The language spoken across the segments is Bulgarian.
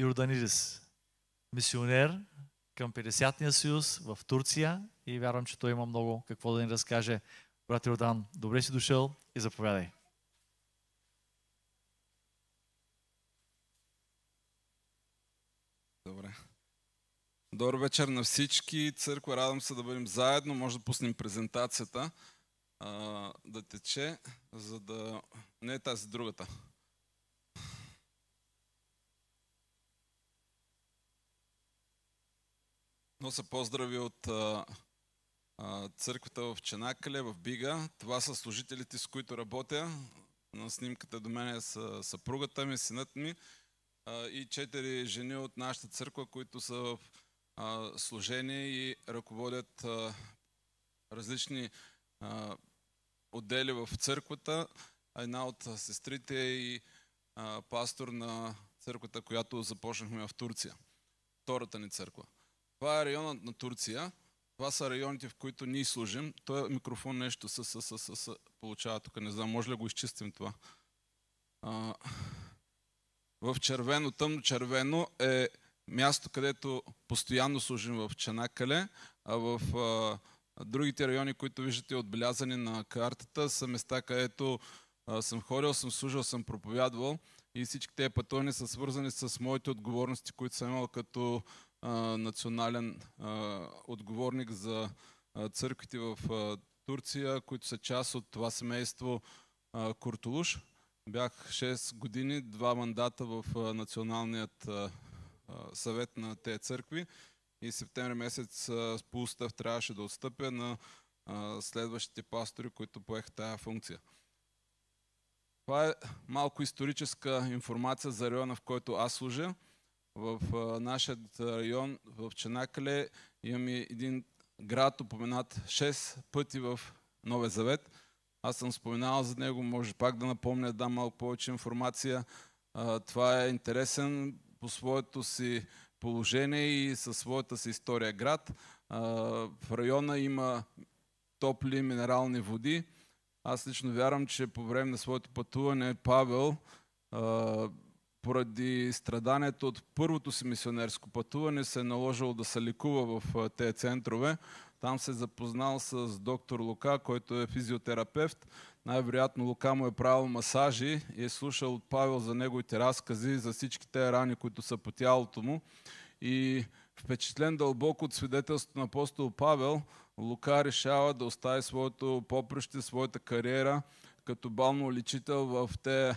Йорданидис, мисионер към 50-ния съюз в Турция и вярвам, че той има много какво да ни разкаже. Брат Йордан, добре си дошъл и заповядай. Добре. Добър вечер на всички. Църква, радвам се да бъдем заедно. Може да пуснем презентацията а, да тече, за да... Не е тази, другата. Но са поздрави от а, а, църквата в Ченакале, в Бига. Това са служителите, с които работя. На снимката до мен е са съпругата ми, синът ми а, и четири жени от нашата църква, които са в а, служение и ръководят а, различни а, отдели в църквата. Една от сестрите е и а, пастор на църквата, която започнахме в Турция. Втората ни църква. Това е района на Турция. Това са районите, в които ние служим. Той микрофон нещо с, с, с, с, с получава тук. Не знам, може ли го изчистим това. А, в червено, тъмно червено е място, където постоянно служим в Чанакале, а в а, другите райони, които виждате отбелязани на картата, са места, където а, съм ходил, съм служил, съм проповядвал и всички тези пътувания са свързани с моите отговорности, които съм имал като национален отговорник за църквите в Турция, които са част от това семейство Куртулуш. Бях 6 години, два мандата в Националният съвет на тези църкви и септември месец по устав трябваше да отстъпя на следващите пастори, които поеха тая функция. Това е малко историческа информация за района, в който аз служа в нашия район, в Ченакале, имаме един град, упоменат 6 пъти в Новия Завет. Аз съм споменал за него, може пак да напомня, да дам малко повече информация. Това е интересен по своето си положение и със своята си история град. В района има топли минерални води. Аз лично вярвам, че по време на своето пътуване Павел поради страданието от първото си мисионерско пътуване се е наложило да се ликува в тези центрове. Там се е запознал с доктор Лука, който е физиотерапевт. Най-вероятно Лука му е правил масажи и е слушал от Павел за неговите разкази, за всичките рани, които са по тялото му. И впечатлен дълбоко от свидетелството на апостол Павел, Лука решава да остави своето поприще, своята кариера като бално лечител в те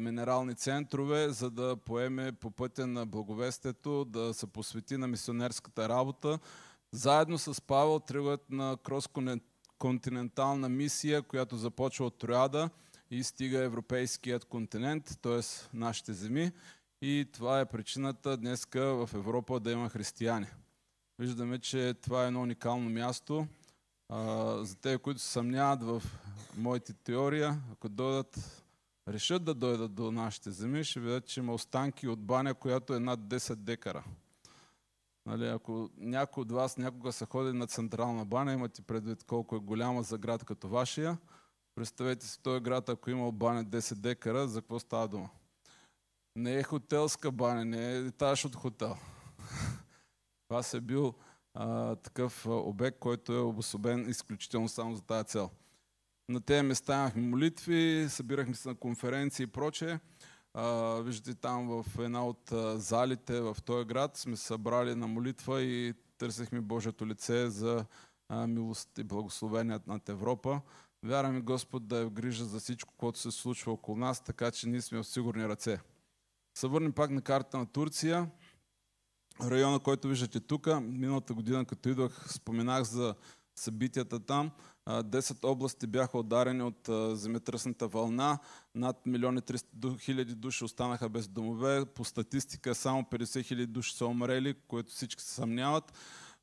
минерални центрове, за да поеме по пътя на благовестието, да се посвети на мисионерската работа. Заедно с Павел тръгват на кросконтинентална мисия, която започва от Трояда и стига европейският континент, т.е. нашите земи. И това е причината днеска в Европа да има християни. Виждаме, че това е едно уникално място. за те, които се съмняват в моите теория, ако дойдат решат да дойдат до нашите земи, ще видят, че има останки от баня, която е над 10 декара. Нали, ако някой от вас някога са ходили на централна баня, имате предвид колко е голяма за град като вашия, представете си този град, ако е има баня 10 декара, за какво става дума? Не е хотелска баня, не е етаж от хотел. Това е бил а, такъв обект, който е обособен изключително само за тази цел на тези места молитви, събирахме се на конференции и прочее. Uh, виждате там в една от залите в този град сме събрали на молитва и търсихме Божието лице за милост и благословението над Европа. Вярваме Господ да е в грижа за всичко, което се случва около нас, така че ние сме в сигурни ръце. Съвърнем пак на карта на Турция. Района, който виждате тук, миналата година, като идвах, споменах за събитията там – 10 области бяха ударени от земетръсната вълна. Над милиони 300 хиляди души останаха без домове. По статистика само 50 хиляди души са умрели, което всички се съмняват.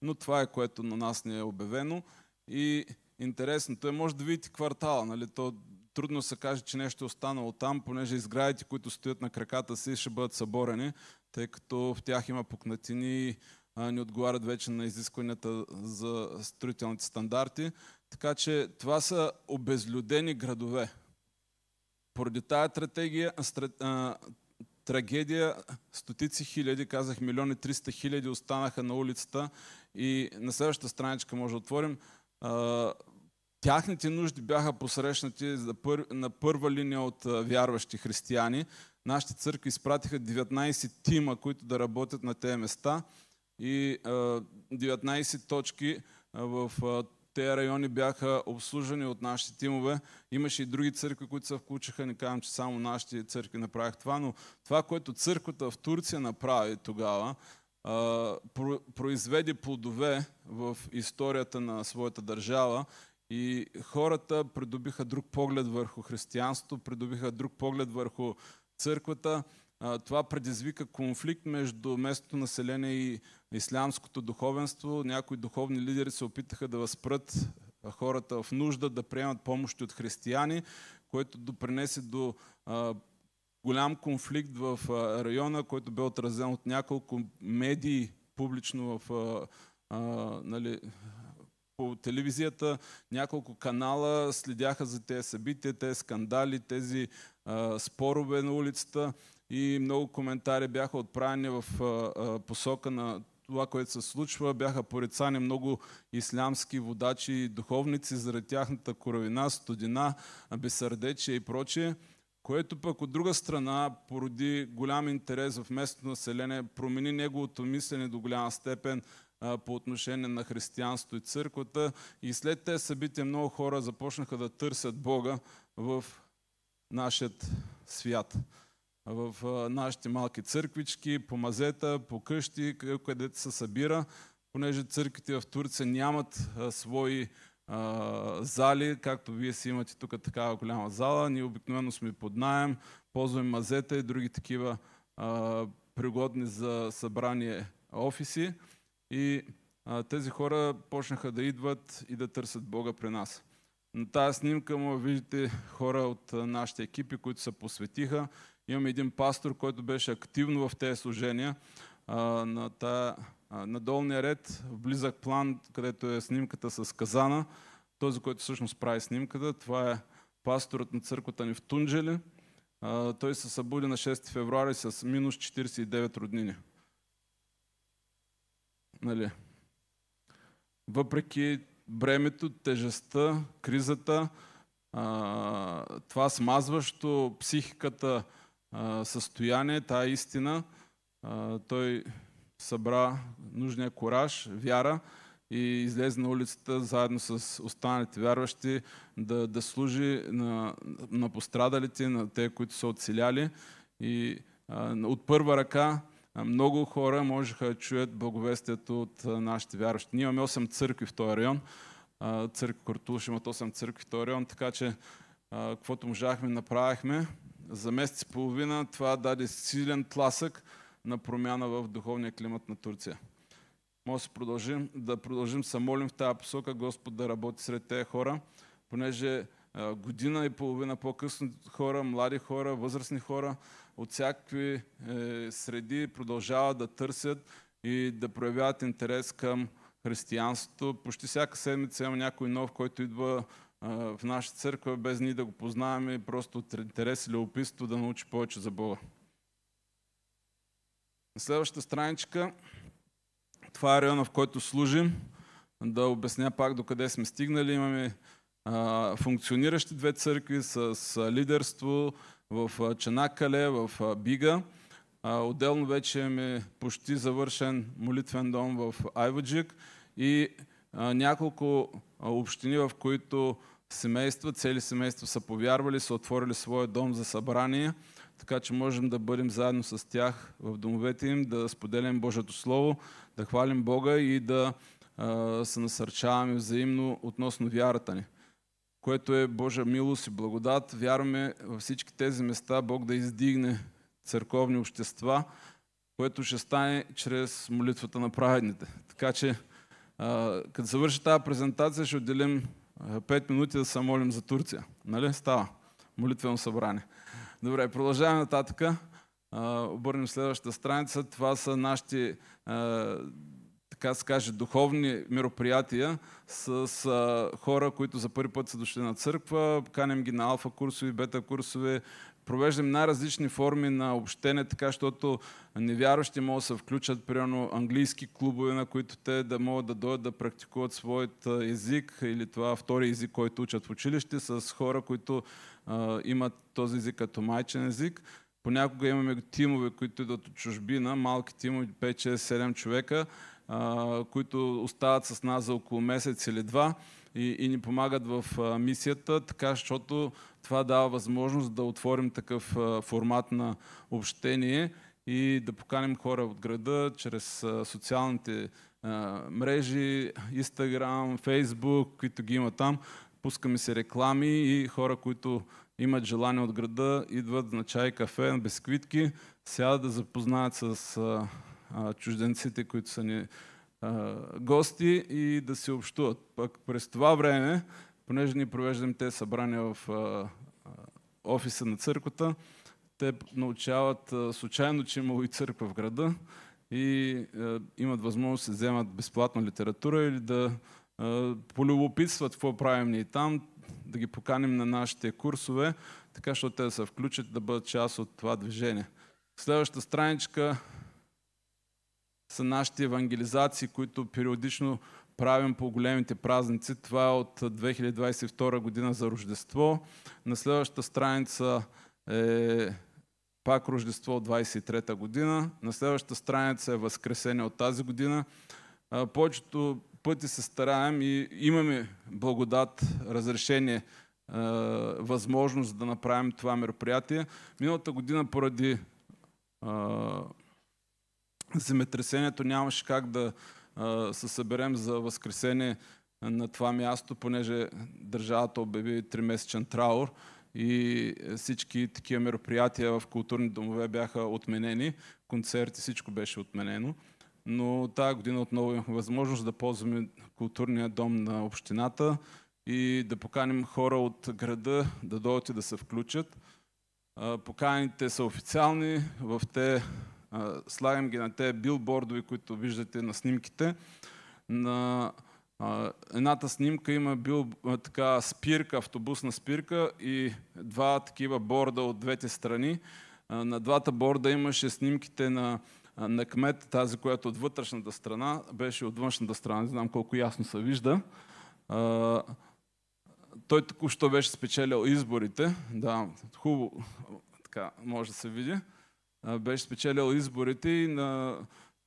Но това е което на нас не е обявено. И интересното е, може да видите квартала. Нали? То трудно се каже, че нещо е останало там, понеже изградите, които стоят на краката си, ще бъдат съборени, тъй като в тях има пукнатини и не отговарят вече на изискванията за строителните стандарти. Така че това са обезлюдени градове. Поради тази стратегия, трагедия, стотици хиляди, казах милиони, триста хиляди останаха на улицата и на следващата страничка може да отворим. тяхните нужди бяха посрещнати на първа линия от вярващи християни. Нашите църкви изпратиха 19 тима, които да работят на тези места и 19 точки в те райони бяха обслужени от нашите тимове. Имаше и други църкви, които се включиха. Не казвам, че само нашите църкви направиха това, но това, което църквата в Турция направи тогава, произведе плодове в историята на своята държава и хората придобиха друг поглед върху християнството, придобиха друг поглед върху църквата това предизвика конфликт между местното население и ислямското духовенство. Някои духовни лидери се опитаха да възпрат хората в нужда да приемат помощи от християни, което допринесе до голям конфликт в района, който бе отразен от няколко медии публично в, а, а, нали, по телевизията. Няколко канала следяха за тези събития, тези скандали, тези а, спорове на улицата и много коментари бяха отправени в посока на това, което се случва. Бяха порицани много ислямски водачи и духовници заради тяхната коравина, студина, безсърдечие и прочее, което пък от друга страна породи голям интерес в местното население, промени неговото мислене до голяма степен по отношение на християнство и църквата. И след тези събития много хора започнаха да търсят Бога в нашият свят в нашите малки църквички, по мазета, по къщи, където се събира, понеже църквите в Турция нямат свои а, зали, както вие си имате тук такава голяма зала. Ние обикновено сме под найем, ползваме мазета и други такива а, пригодни за събрание офиси. И а, тези хора почнаха да идват и да търсят Бога при нас. На тази снимка му виждате хора от нашите екипи, които се посветиха Имаме един пастор, който беше активно в тези служения а, на, тая, а, на долния ред, в близък план, където е снимката с казана. Този, който всъщност прави снимката, това е пасторът на църквата ни в Тунджели. А, той се събуди на 6 февруари с минус 49 роднини. Нали? Въпреки бремето, тежестта, кризата, а, това смазващо психиката състояние, тая истина. той събра нужния кораж, вяра и излезе на улицата заедно с останалите вярващи да, да служи на, на пострадалите, на те, които са оцеляли. И а, от първа ръка много хора можеха да чуят благовестието от нашите вярващи. Ние имаме 8 църкви в този район. Църкви Куртуш имат 8 църкви в този район, така че каквото можахме, направихме за месец и половина това даде силен тласък на промяна в духовния климат на Турция. Може да продължим, да продължим са молим в тази посока, Господ да работи сред тези хора, понеже година и половина по-късно хора, млади хора, възрастни хора от всякакви е, среди продължават да търсят и да проявяват интерес към християнството. Почти всяка седмица има някой нов, който идва в нашата църква, без ние да го познаваме, просто от интерес или описто да научи повече за Бога. На следващата страничка, това е района, в който служим. Да обясня пак до къде сме стигнали. Имаме а, функциониращи две църкви с, с лидерство в Чанакале, в Бига. А, отделно вече имаме почти завършен молитвен дом в Айваджик и а, няколко общини, в които семейства, цели семейства са повярвали, са отворили своя дом за събрание, така че можем да бъдем заедно с тях в домовете им, да споделям Божието Слово, да хвалим Бога и да а, се насърчаваме взаимно относно вярата ни, което е Божа милост и благодат. Вярваме във всички тези места Бог да издигне църковни общества, което ще стане чрез молитвата на праведните. Така че като завърши тази презентация, ще отделим 5 минути да се молим за Турция. Нали? Става. Молитвено събрание. Добре, продължаваме нататък. Обърнем следващата страница. Това са нашите, така се каже, духовни мероприятия с хора, които за първи път са дошли на църква. Канем ги на алфа курсови, бета курсове, провеждам най-различни форми на общение, така, защото невярващи могат да се включат, примерно, английски клубове, на които те да могат да дойдат да практикуват своят език или това втори език, който учат в училище, с хора, които а, имат този език като майчен език. Понякога имаме тимове, които идват от чужбина, малки тимове, 5, 6, 7 човека, а, които остават с нас за около месец или два и, и ни помагат в а, мисията, така защото това дава възможност да отворим такъв а, формат на общение и да поканим хора от града чрез а, социалните а, мрежи, Instagram, Facebook, които ги има там. Пускаме се реклами и хора, които имат желание от града, идват на чай, кафе, на бисквитки, сядат да запознаят с а, а, чужденците, които са ни гости и да се общуват. Пък през това време, понеже ни провеждаме те събрания в офиса на църквата, те научават случайно, че е имало и църква в града и имат възможност да вземат безплатна литература или да е, полюбопитстват какво правим ние там, да ги поканим на нашите курсове, така защото те да се включат да бъдат част от това движение. Следващата страничка са нашите евангелизации, които периодично правим по големите празници. Това е от 2022 година за Рождество. На следващата страница е пак Рождество от 23-та година. На следващата страница е Възкресение от тази година. Повечето пъти се стараем и имаме благодат, разрешение, възможност да направим това мероприятие. Миналата година поради земетресението нямаше как да а, се съберем за Възкресение на това място, понеже държавата обяви 3-месечен траур и всички такива мероприятия в културни домове бяха отменени, концерти, всичко беше отменено. Но тази година отново имахме възможност да ползваме културния дом на общината и да поканим хора от града да дойдат и да се включат. Поканите са официални, в те Слагам ги на тези билбордове, които виждате на снимките. На едната снимка има бил така спирка, автобусна спирка и два такива борда от двете страни. На двата борда имаше снимките на, на кмет, тази, която е от вътрешната страна, беше от външната страна, не знам колко ясно се вижда. Той току-що беше спечелил изборите. Да, хубаво, така може да се види беше спечелил изборите и на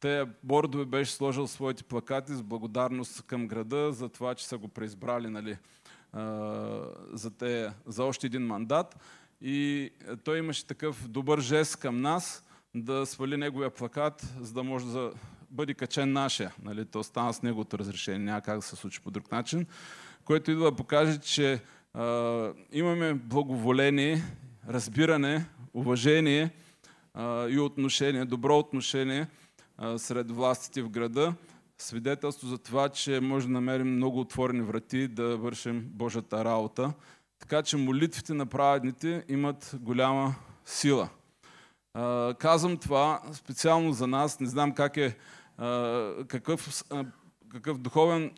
те бордове беше сложил своите плакати с благодарност към града за това, че са го преизбрали нали, за, те, за още един мандат. И той имаше такъв добър жест към нас да свали неговия плакат, за да може да бъде качен нашия. Нали, то стана с неговото разрешение, няма как да се случи по друг начин, което идва да покаже, че а, имаме благоволение, разбиране, уважение, и отношение, добро отношение сред властите в града. Свидетелство за това, че може да намерим много отворени врати да вършим Божията работа. Така че молитвите на праведните имат голяма сила. Казвам това специално за нас. Не знам как е, какъв, какъв духовен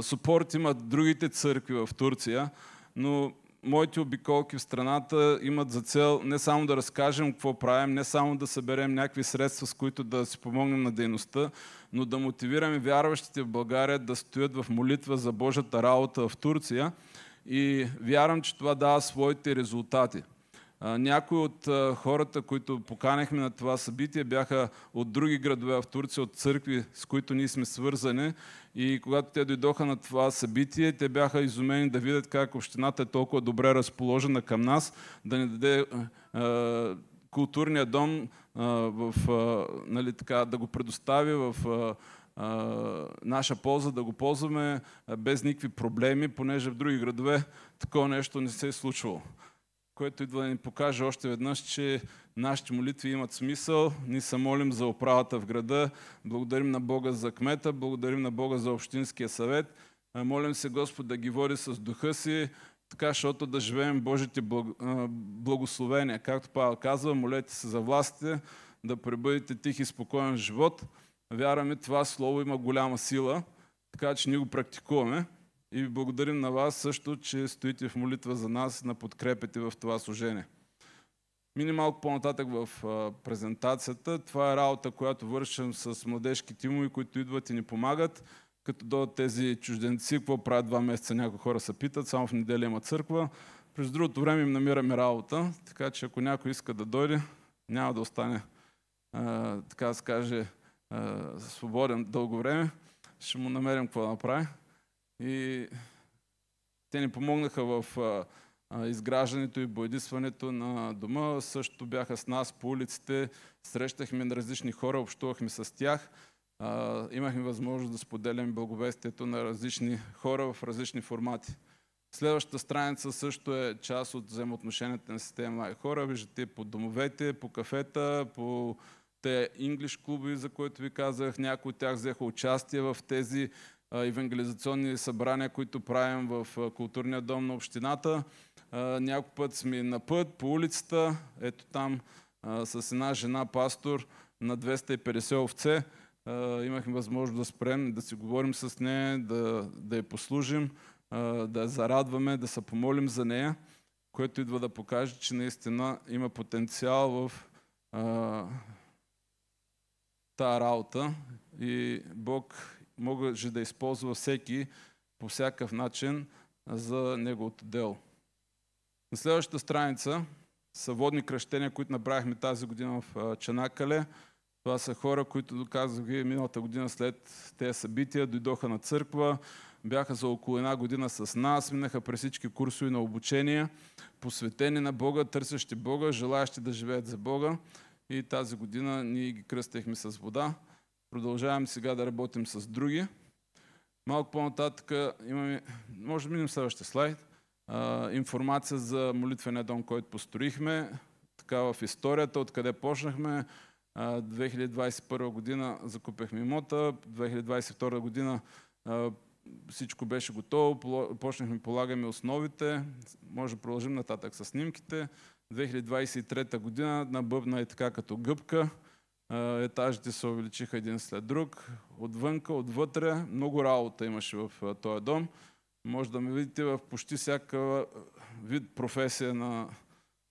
супорт имат другите църкви в Турция, но моите обиколки в страната имат за цел не само да разкажем какво правим, не само да съберем някакви средства, с които да си помогнем на дейността, но да мотивираме вярващите в България да стоят в молитва за Божията работа в Турция. И вярвам, че това дава своите резултати. Някои от хората, които поканехме на това събитие, бяха от други градове в Турция, от църкви, с които ние сме свързани. И когато те дойдоха на това събитие, те бяха изумени да видят как общината е толкова добре разположена към нас, да ни даде културния дом, в, нали, така, да го предостави в наша полза да го ползваме без никакви проблеми, понеже в други градове такова нещо не се е случвало което идва да ни покаже още веднъж, че нашите молитви имат смисъл. Ние се молим за оправата в града. Благодарим на Бога за кмета, благодарим на Бога за Общинския съвет. Е, молим се Господ да ги води с духа си, така, защото да живеем Божите е, благословения. Както Павел казва, молете се за властите, да пребъдете тих и спокоен живот. Вярваме, това слово има голяма сила, така че ние го практикуваме. И ви благодарим на вас също, че стоите в молитва за нас, на подкрепите в това служение. Мини малко по-нататък в презентацията. Това е работа, която вършим с младежки тимови, които идват и ни помагат. Като до тези чужденци, какво правят два месеца, някои хора се питат, само в неделя има църква. През другото време им намираме работа, така че ако някой иска да дойде, няма да остане, а, така да се каже, а, свободен дълго време. Ще му намерим какво да направи. И те ни помогнаха в изграждането и боядисването на дома. Също бяха с нас по улиците, срещахме на различни хора, общувахме с тях. имахме възможност да споделяме благовестието на различни хора в различни формати. Следващата страница също е част от взаимоотношенията на система и хора. Виждате по домовете, по кафета, по те инглиш клуби, за които ви казах. Някои от тях взеха участие в тези евангелизационни събрания, които правим в културния дом на общината. Няколко път сме на път, по улицата, ето там с една жена пастор на 250 овце. Имахме възможност да спрем, да си говорим с нея, да, да я послужим, да я зарадваме, да се помолим за нея, което идва да покаже, че наистина има потенциал в тази работа и Бог же да използва всеки по всякакъв начин за неговото дело. На следващата страница са водни кръщения, които направихме тази година в Чанакале. Това са хора, които доказах миналата година след тези събития, дойдоха на църква, бяха за около една година с нас, минаха през всички курсови на обучение, посветени на Бога, търсещи Бога, желаящи да живеят за Бога. И тази година ние ги кръстехме с вода. Продължаваме сега да работим с други. Малко по-нататък имаме, може да минем следващия слайд, а, информация за молитвения дом, който построихме, така в историята, откъде почнахме. А, 2021 година закупихме имота, 2022 година а, всичко беше готово, почнахме полагаме основите, може да продължим нататък с снимките. 2023 година набъбна е така като гъбка етажите се увеличиха един след друг. Отвънка, отвътре, много работа имаше в този дом. Може да ме видите в почти всяка вид професия на,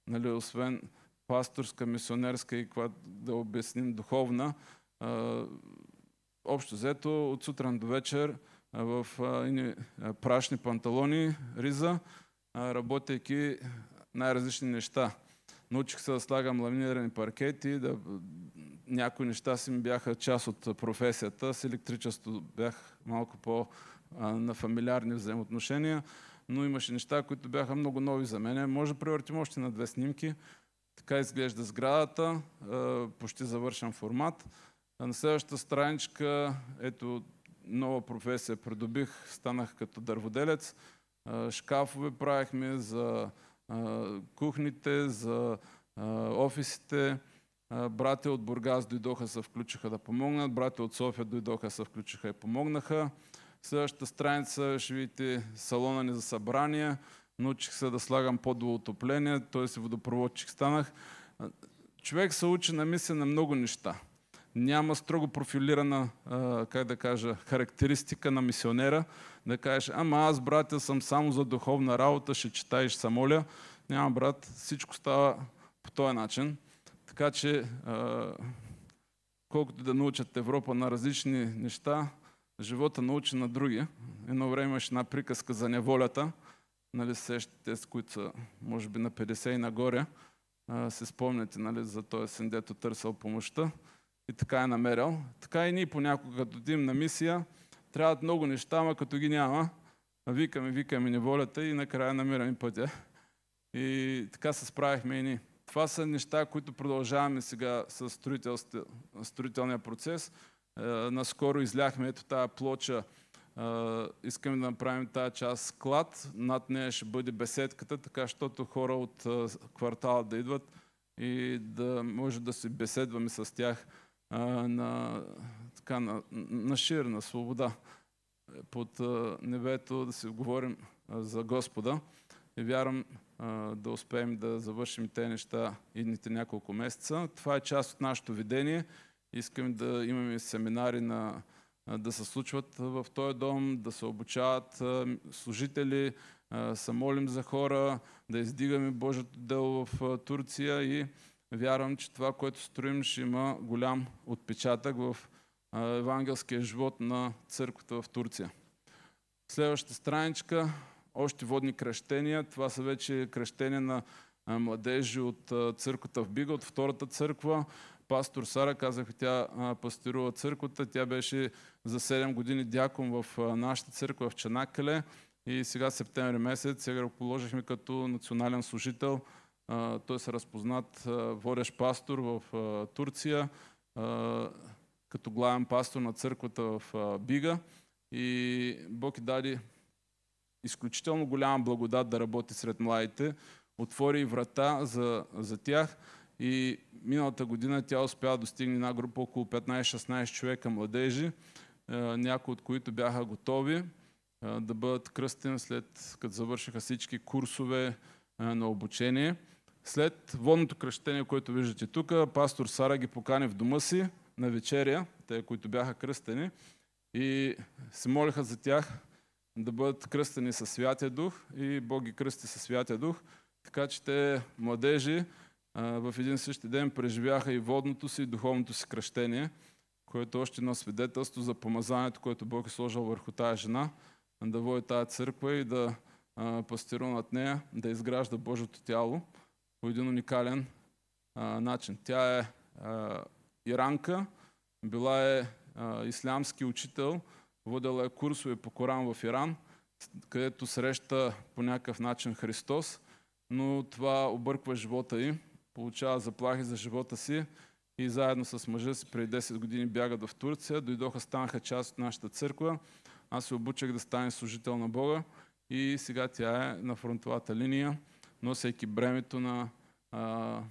нали, освен пасторска, мисионерска и каква да обясним духовна. Общо взето от сутрин до вечер в прашни панталони, риза, работейки най-различни неща. Научих се да слагам ламинирани паркети, да някои неща си ми бяха част от професията. С електричество бях малко по- на фамилиарни взаимоотношения, но имаше неща, които бяха много нови за мен. Може да превъртим още на две снимки. Така изглежда сградата, почти завършен формат. На следващата страничка, ето, нова професия придобих, станах като дърводелец. Шкафове правихме за кухните, за офисите. Братя от Бургас дойдоха, се включиха да помогнат. Братя от София дойдоха, се включиха и помогнаха. Следващата страница ще видите салона ни за събрания. Научих се да слагам подло отопление, т.е. водопроводчик станах. Човек се учи на мисля на много неща. Няма строго профилирана, как да кажа, характеристика на мисионера. Да кажеш, ама аз, братя, съм само за духовна работа, ще читаеш самоля. Няма, брат, всичко става по този начин. Така че, колкото да научат Европа на различни неща, живота научи на други. Едно време имаше една приказка за неволята. Нали, сещате, с които са, може би, на 50 и нагоре, се спомняте нали, за този син, дето търсил помощта и така е намерил. Така и ние понякога, като дим на мисия, трябват много неща, ама като ги няма, викаме, викаме неволята и накрая намираме пътя. И така се справихме и ние. Това са неща, които продължаваме сега с строителния процес. Е, наскоро изляхме ето тази плоча. Е, искаме да направим тази част склад. Над нея ще бъде беседката, така щото хора от е, квартала да идват и да може да си беседваме с тях е, на, така, на, на шир, на свобода. Е, под е, небето да си говорим за Господа. И вярвам, да успеем да завършим те неща едните няколко месеца. Това е част от нашето видение. Искам да имаме семинари на, да се случват в този дом, да се обучават служители, се молим за хора, да издигаме Божието дело в Турция и вярвам, че това, което строим, ще има голям отпечатък в евангелския живот на църквата в Турция. Следващата страничка още водни кръщения. Това са вече кръщения на младежи от църквата в Бига, от втората църква. Пастор Сара, казах, тя пастирува църквата. Тя беше за 7 години дякон в нашата църква в Чанакале. И сега септември месец сега положихме като национален служител. Той се разпознат водещ пастор в Турция, като главен пастор на църквата в Бига. И Бог и даде изключително голяма благодат да работи сред младите, отвори врата за, за тях и миналата година тя успя да достигне една група около 15-16 човека младежи, е, някои от които бяха готови е, да бъдат кръстени след като завършиха всички курсове е, на обучение. След водното кръщение, което виждате тук, пастор Сара ги покани в дома си на вечеря, те, които бяха кръстени, и се молиха за тях да бъдат кръстени със Святия Дух и Бог ги кръсти със Святия Дух. Така че те, младежи, в един същи ден преживяха и водното си, и духовното си кръщение, което е още едно свидетелство за помазанието, което Бог е сложил върху тая жена, да води тая църква и да пастирува над нея, да изгражда Божието тяло по един уникален начин. Тя е иранка, била е ислямски учител – Водела е курсове по Коран в Иран, където среща по някакъв начин Христос, но това обърква живота им, получава заплахи за живота си и заедно с мъжа си преди 10 години бягат в Турция, дойдоха, станаха част от нашата църква. Аз се обучах да стане служител на Бога и сега тя е на фронтовата линия, носейки бремето на, а,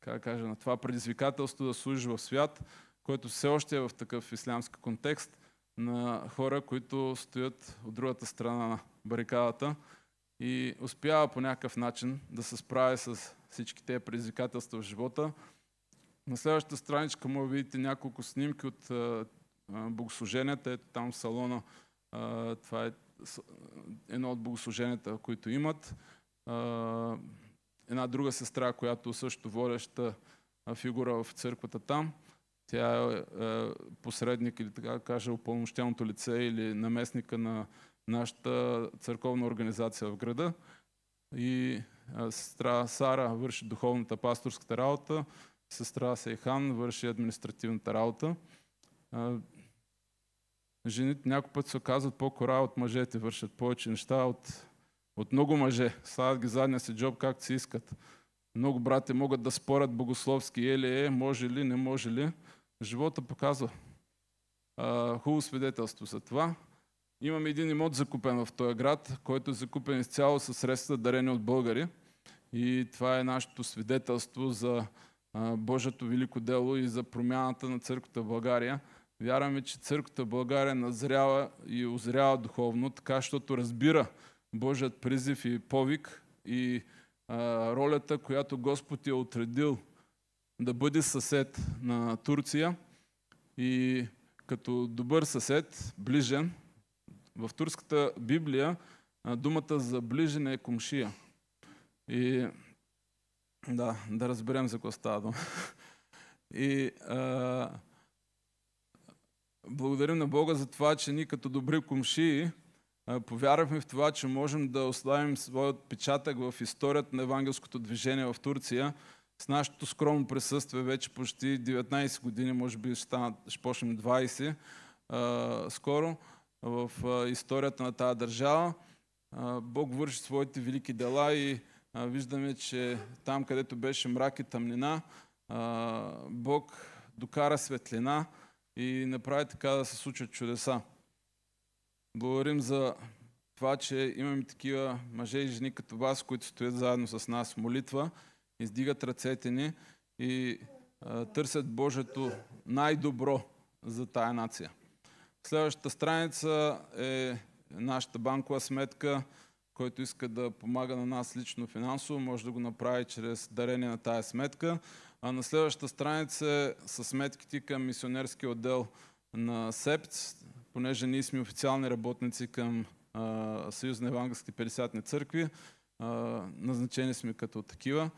как кажа, на това предизвикателство да служи в свят, който все още е в такъв ислямски контекст – на хора, които стоят от другата страна на барикадата и успява по някакъв начин да се справи с всички тези предизвикателства в живота. На следващата страничка да видите няколко снимки от богослуженията. Ето там в салона това е едно от богослуженията, които имат. Една друга сестра, която също водеща фигура в църквата там. Тя е, е посредник или така кажа упълномощеното лице или наместника на нашата църковна организация в града. И е, сестра Сара върши духовната пасторската работа, сестра Сейхан върши административната работа. Е, жените някои път се оказват по-кора от мъжете, вършат повече неща от, от много мъже. Слагат ги задния си джоб както си искат. Много брати могат да спорят богословски, е ли е, може ли, не може ли. Живота показва. А, хубаво свидетелство за това. Имам един имот закупен в този град, който е закупен изцяло със средства дарени от българи. И това е нашето свидетелство за а, Божието велико дело и за промяната на църквата в България. Вярваме, че църквата в България назрява и озрява духовно, така, защото разбира Божият призив и повик и а, ролята, която Господ е отредил – да бъде съсед на Турция и като добър съсед, ближен. В турската Библия думата за ближен е комшия. И да, да разберем за какво става дума. И а, благодарим на Бога за това, че ние като добри комшии повярвахме в това, че можем да оставим своят отпечатък в историята на евангелското движение в Турция – с нашето скромно присъствие вече почти 19 години, може би ще, станат, ще почнем 20 а, скоро в а, историята на тази държава. А, Бог върши своите велики дела и а, виждаме, че там, където беше мрак и тъмнина, а, Бог докара светлина и направи така да се случат чудеса. Благодарим за това, че имаме такива мъже и жени като вас, които стоят заедно с нас в молитва издигат ръцете ни и а, търсят Божието най-добро за тая нация. Следващата страница е нашата банкова сметка, който иска да помага на нас лично финансово, може да го направи чрез дарение на тая сметка. А на следващата страница е са сметките към мисионерския отдел на СЕПЦ, понеже ние сме официални работници към Съюз на евангелските 50 ни църкви, а, назначени сме като такива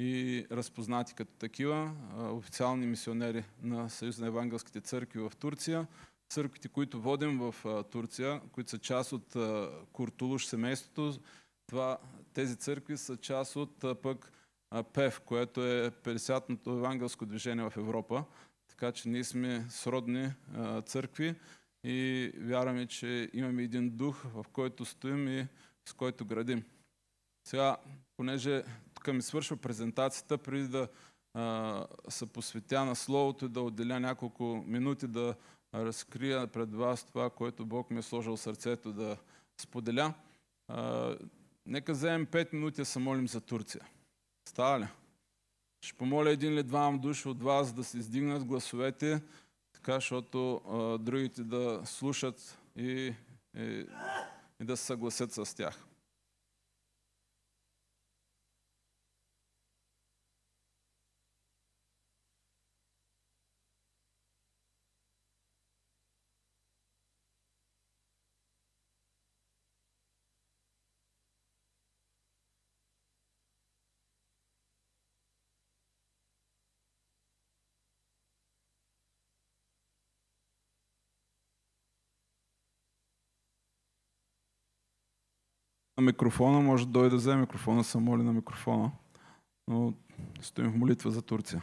и разпознати като такива, официални мисионери на Съюз на евангелските църкви в Турция. Църквите, които водим в Турция, които са част от Куртулуш семейството, това, тези църкви са част от пък ПЕВ, което е 50 ното евангелско движение в Европа. Така че ние сме сродни църкви и вярваме, че имаме един дух, в който стоим и с който градим. Сега, понеже тук ми свършва презентацията, преди да а, се посветя на Словото и да отделя няколко минути да разкрия пред вас това, което Бог ми е сложил сърцето да споделя. А, нека вземем 5 минути да се молим за Турция. Става ли? Ще помоля един или двама души от вас да се издигнат гласовете, така, защото а, другите да слушат и, и, и да се съгласят с тях. на микрофона, може да дойде да взе микрофона, съм моли на микрофона. Но стоим в молитва за Турция.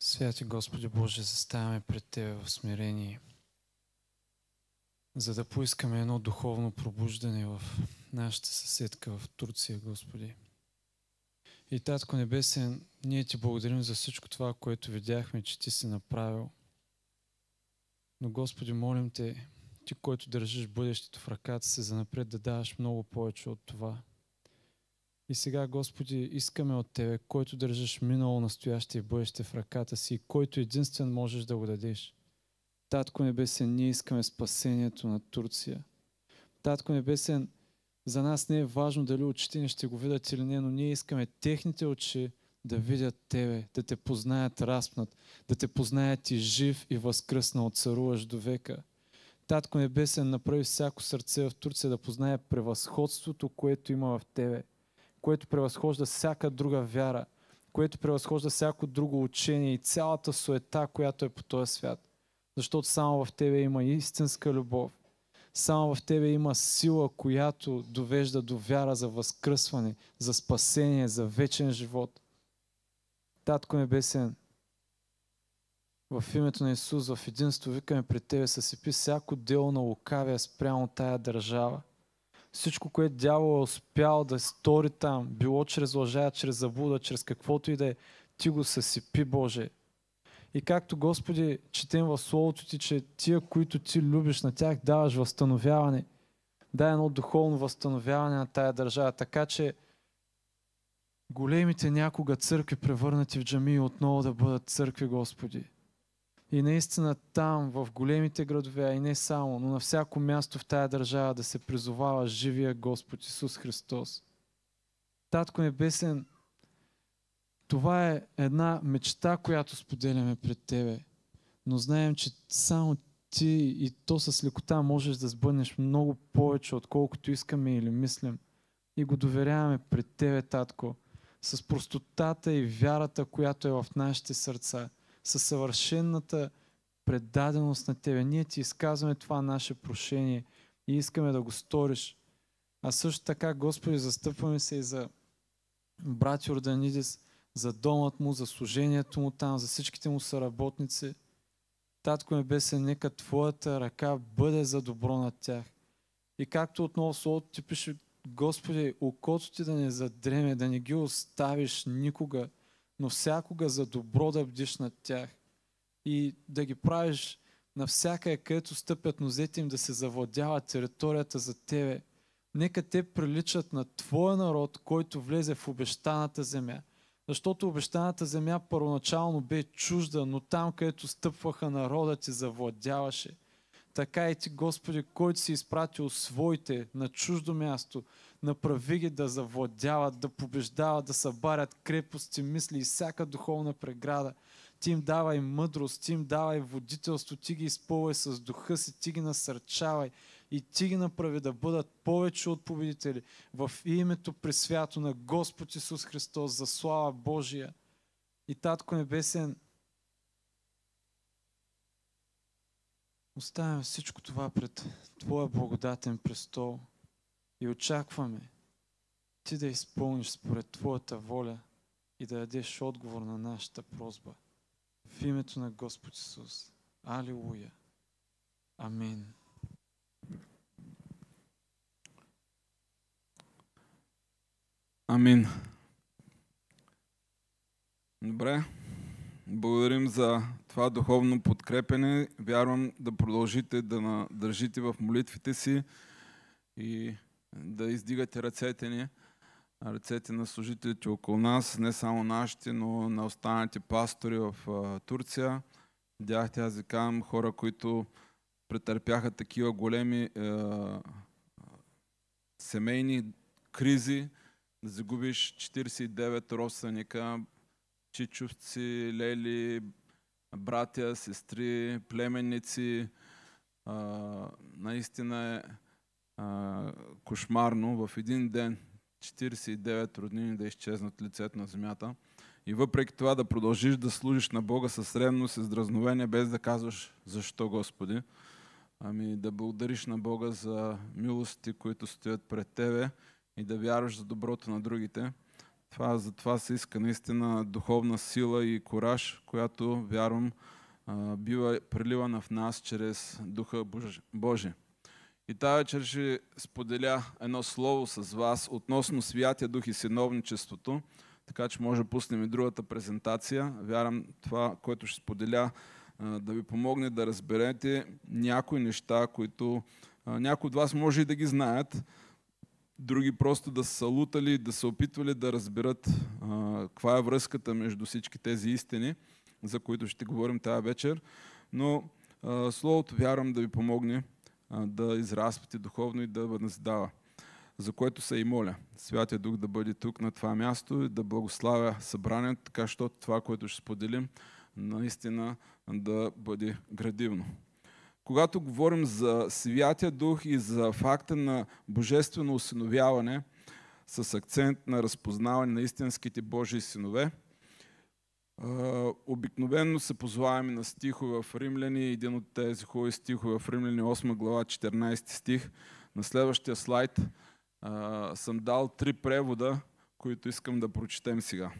Святи Господи Боже, заставаме пред Тебе в смирение – за да поискаме едно духовно пробуждане в нашата съседка в Турция, Господи. И Татко Небесен, ние Ти благодарим за всичко това, което видяхме, че Ти си направил. Но Господи, молим Те, Ти, който държиш бъдещето в ръката си, за напред да даваш много повече от това. И сега, Господи, искаме от Тебе, който държиш минало, настояще и бъдеще в ръката си, който единствен можеш да го дадеш. Татко Небесен, ние искаме спасението на Турция. Татко Небесен, за нас не е важно дали очите ни ще го видят или не, но ние искаме техните очи да видят Тебе, да Те познаят распнат, да Те познаят и жив и възкръснал, царуваш до века. Татко Небесен, направи всяко сърце в Турция да познае превъзходството, което има в Тебе, което превъзхожда всяка друга вяра, което превъзхожда всяко друго учение и цялата суета, която е по този свят – защото само в Тебе има истинска любов. Само в Тебе има сила, която довежда до вяра за възкръсване, за спасение, за вечен живот. Татко Небесен, в името на Исус, в единство викаме пред Тебе, съсипи всяко дело на лукавия спрямо тая държава. Всичко, което дявол е успял да стори там, било чрез лъжа, чрез заблуда, чрез каквото и да е, Ти го съсипи, Боже, и както Господи, четем в Словото Ти, че тия, които Ти любиш, на тях даваш възстановяване. Дай едно духовно възстановяване на тая държава. Така че големите някога църкви, превърнати в джами, отново да бъдат църкви, Господи. И наистина там, в големите градове, и не само, но на всяко място в тая държава да се призовава живия Господ Исус Христос. Татко Небесен, това е една мечта, която споделяме пред Тебе. Но знаем, че само Ти и то с лекота можеш да сбъднеш много повече, отколкото искаме или мислим. И го доверяваме пред Тебе, Татко, с простотата и вярата, която е в нашите сърца, с съвършенната предаденост на Тебе. Ние Ти изказваме това наше прошение и искаме да го сториш. А също така, Господи, застъпваме се и за брат Йорданидис – за домът му, за служението му там, за всичките му съработници. Татко Небесен, нека Твоята ръка бъде за добро над тях. И както отново Словото ти пише, Господи, окото ти да не задреме, да не ги оставиш никога, но всякога за добро да бдиш над тях и да ги правиш на всяка където стъпят нозете им, да се завладява територията за Тебе. Нека те приличат на Твоя народ, който влезе в обещаната земя – защото обещаната земя първоначално бе чужда, но там, където стъпваха народа ти, завладяваше. Така и ти, Господи, който си изпратил своите на чуждо място, направи ги да завладяват, да побеждават, да събарят крепости, мисли и всяка духовна преграда. Ти им давай мъдрост, ти им давай водителство, ти ги изпълвай с духа си, ти ги насърчавай – и Ти ги направи да бъдат повече от победители в името пресвято на Господ Исус Христос за слава Божия. И Татко Небесен, Оставяме всичко това пред Твоя благодатен престол и очакваме Ти да изпълниш според Твоята воля и да дадеш отговор на нашата прозба. В името на Господ Исус. Алилуя. Амин. Амин. Добре. Благодарим за това духовно подкрепене. Вярвам да продължите да надържите в молитвите си и да издигате ръцете ни, ръцете на служителите около нас, не само нашите, но на останалите пастори в Турция. Дяхте аз ви хора, които претърпяха такива големи е, семейни кризи, загубиш 49 родственика, чичовци, лели, братя, сестри, племенници. А, наистина е а, кошмарно в един ден 49 роднини да изчезнат лицето на земята. И въпреки това да продължиш да служиш на Бога със ревност и с дразновение, без да казваш защо Господи. Ами да благодариш на Бога за милостите, които стоят пред Тебе и да вярваш за доброто на другите. Това, за това се иска наистина духовна сила и кораж, която, вярвам, бива преливана в нас чрез Духа Божий. И тази вечер ще споделя едно слово с вас относно Святия Дух и синовничеството, така че може да пуснем и другата презентация. Вярвам това, което ще споделя, да ви помогне да разберете някои неща, които някои от вас може и да ги знаят, други просто да са лутали, да са опитвали да разберат а, каква е връзката между всички тези истини, за които ще говорим тази вечер. Но а, Словото вярвам да ви помогне а, да израствате духовно и да възназдава, за което се и моля. Святия Дух да бъде тук на това място и да благославя събранието, така защото това, което ще споделим, наистина да бъде градивно когато говорим за Святия Дух и за факта на божествено осиновяване с акцент на разпознаване на истинските Божии синове, обикновенно се позоваваме на стихове в Римляни, един от тези хубави стихове в Римляни, 8 глава, 14 стих. На следващия слайд съм дал три превода, които искам да прочетем сега.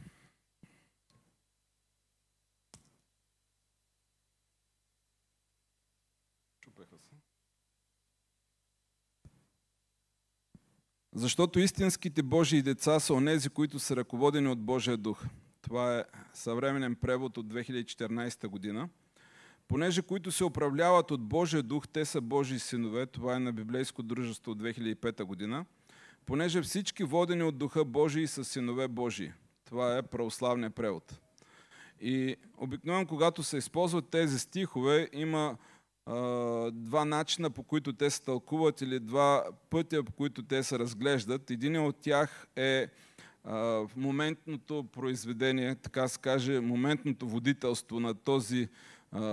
Защото истинските Божии деца са онези, които са ръководени от Божия дух. Това е съвременен превод от 2014 година. Понеже които се управляват от Божия дух, те са Божии синове. Това е на Библейско дружество от 2005 година. Понеже всички водени от духа Божии са синове Божии. Това е православния превод. И обикновено, когато се използват тези стихове, има два начина по които те се тълкуват или два пътя по които те се разглеждат. Един от тях е моментното произведение, така се каже, моментното водителство на този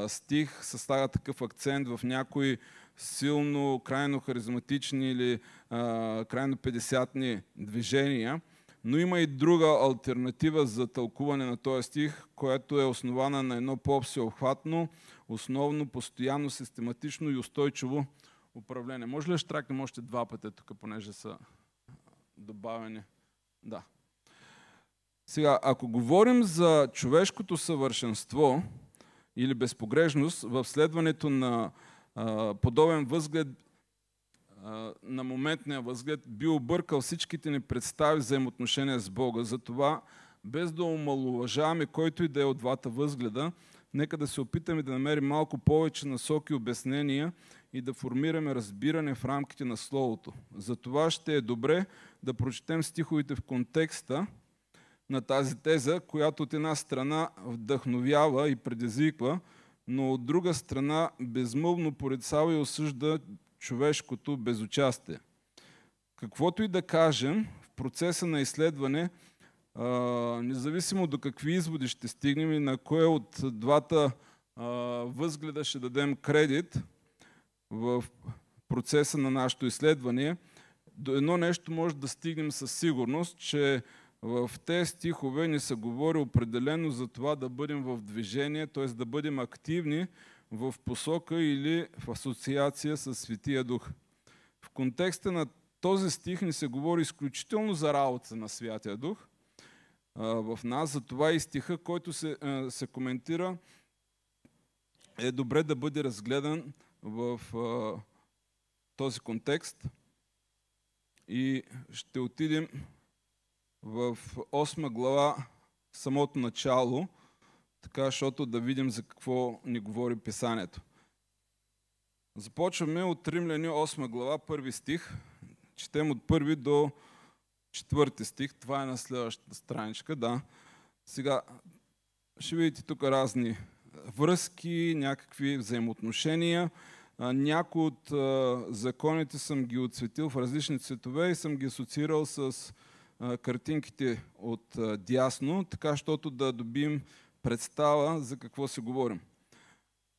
стих съставя такъв акцент в някои силно, крайно харизматични или крайно 50-ни движения. Но има и друга альтернатива за тълкуване на този стих, която е основана на едно по-всеобхватно основно, постоянно, систематично и устойчиво управление. Може ли да штракнем още два пъти тук, понеже са добавени? Да. Сега, ако говорим за човешкото съвършенство или безпогрежност в следването на а, подобен възглед а, на моментния възглед, би объркал всичките ни представи взаимоотношения с Бога. Затова, без да омалуважаваме който и да е от двата възгледа, Нека да се опитаме да намерим малко повече насоки обяснения и да формираме разбиране в рамките на Словото. За това ще е добре да прочетем стиховете в контекста на тази теза, която от една страна вдъхновява и предизвиква, но от друга страна безмълвно порицава и осъжда човешкото безучастие. Каквото и да кажем, в процеса на изследване – а, независимо до какви изводи ще стигнем и на кое от двата а, възгледа ще дадем кредит в процеса на нашето изследване, до едно нещо може да стигнем със сигурност, че в тези стихове ни се говори определено за това да бъдем в движение, т.е. да бъдем активни в посока или в асоциация с Светия Дух. В контекста на този стих ни се говори изключително за работа на Святия Дух – в нас. Затова и стиха, който се, се коментира, е добре да бъде разгледан в този контекст. И ще отидем в 8 глава, самото начало, така, защото да видим за какво ни говори Писанието. Започваме от Римляни 8 глава, първи стих. Четем от първи до четвърти стих, това е на следващата страничка, да. Сега ще видите тук разни е, връзки, някакви взаимоотношения. Някои от е, законите съм ги отцветил в различни цветове и съм ги асоциирал с е, картинките от дясно, така, щото да добим представа за какво се говорим.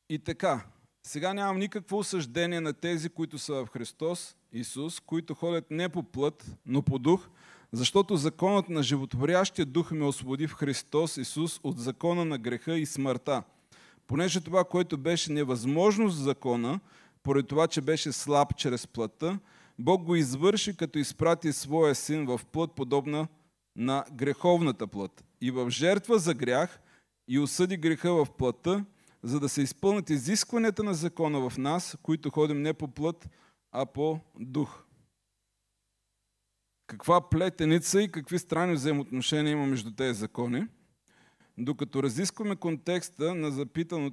И така, сега нямам никакво осъждение на тези, които са в Христос Исус, които ходят не по плът, но по дух, защото законът на животворящия дух ме освободи в Христос Исус от закона на греха и смъртта. Понеже това, което беше невъзможно с закона, поради това, че беше слаб чрез плътта, Бог го извърши, като изпрати своя син в плът, подобна на греховната плът. И в жертва за грях и осъди греха в плътта, за да се изпълнят изискванията на закона в нас, които ходим не по плът, а по дух. Каква плетеница и какви странни взаимоотношения има между тези закони? Докато разискваме контекста на запитано...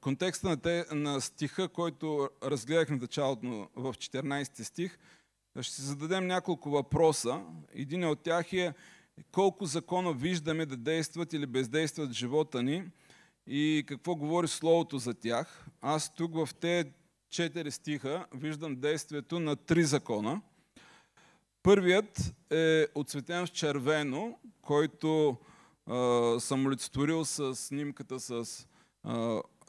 контекста на, те, на стиха, който разгледахме началото в 14 стих, ще си зададем няколко въпроса. Един от тях е колко закона виждаме да действат или бездействат в живота ни и какво говори Словото за тях. Аз тук в те четири стиха виждам действието на три закона. Първият е отцветен в червено, който е, съм олицетворил с снимката с е,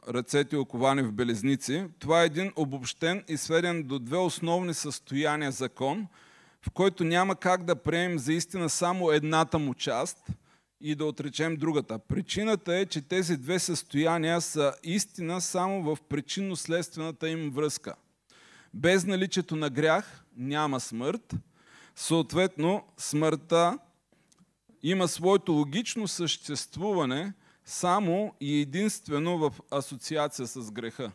ръцете оковани в белезници. Това е един обобщен и сведен до две основни състояния закон – в който няма как да приемем за истина само едната му част и да отречем другата. Причината е, че тези две състояния са истина само в причинно-следствената им връзка. Без наличието на грях няма смърт, съответно смъртта има своето логично съществуване само и единствено в асоциация с греха.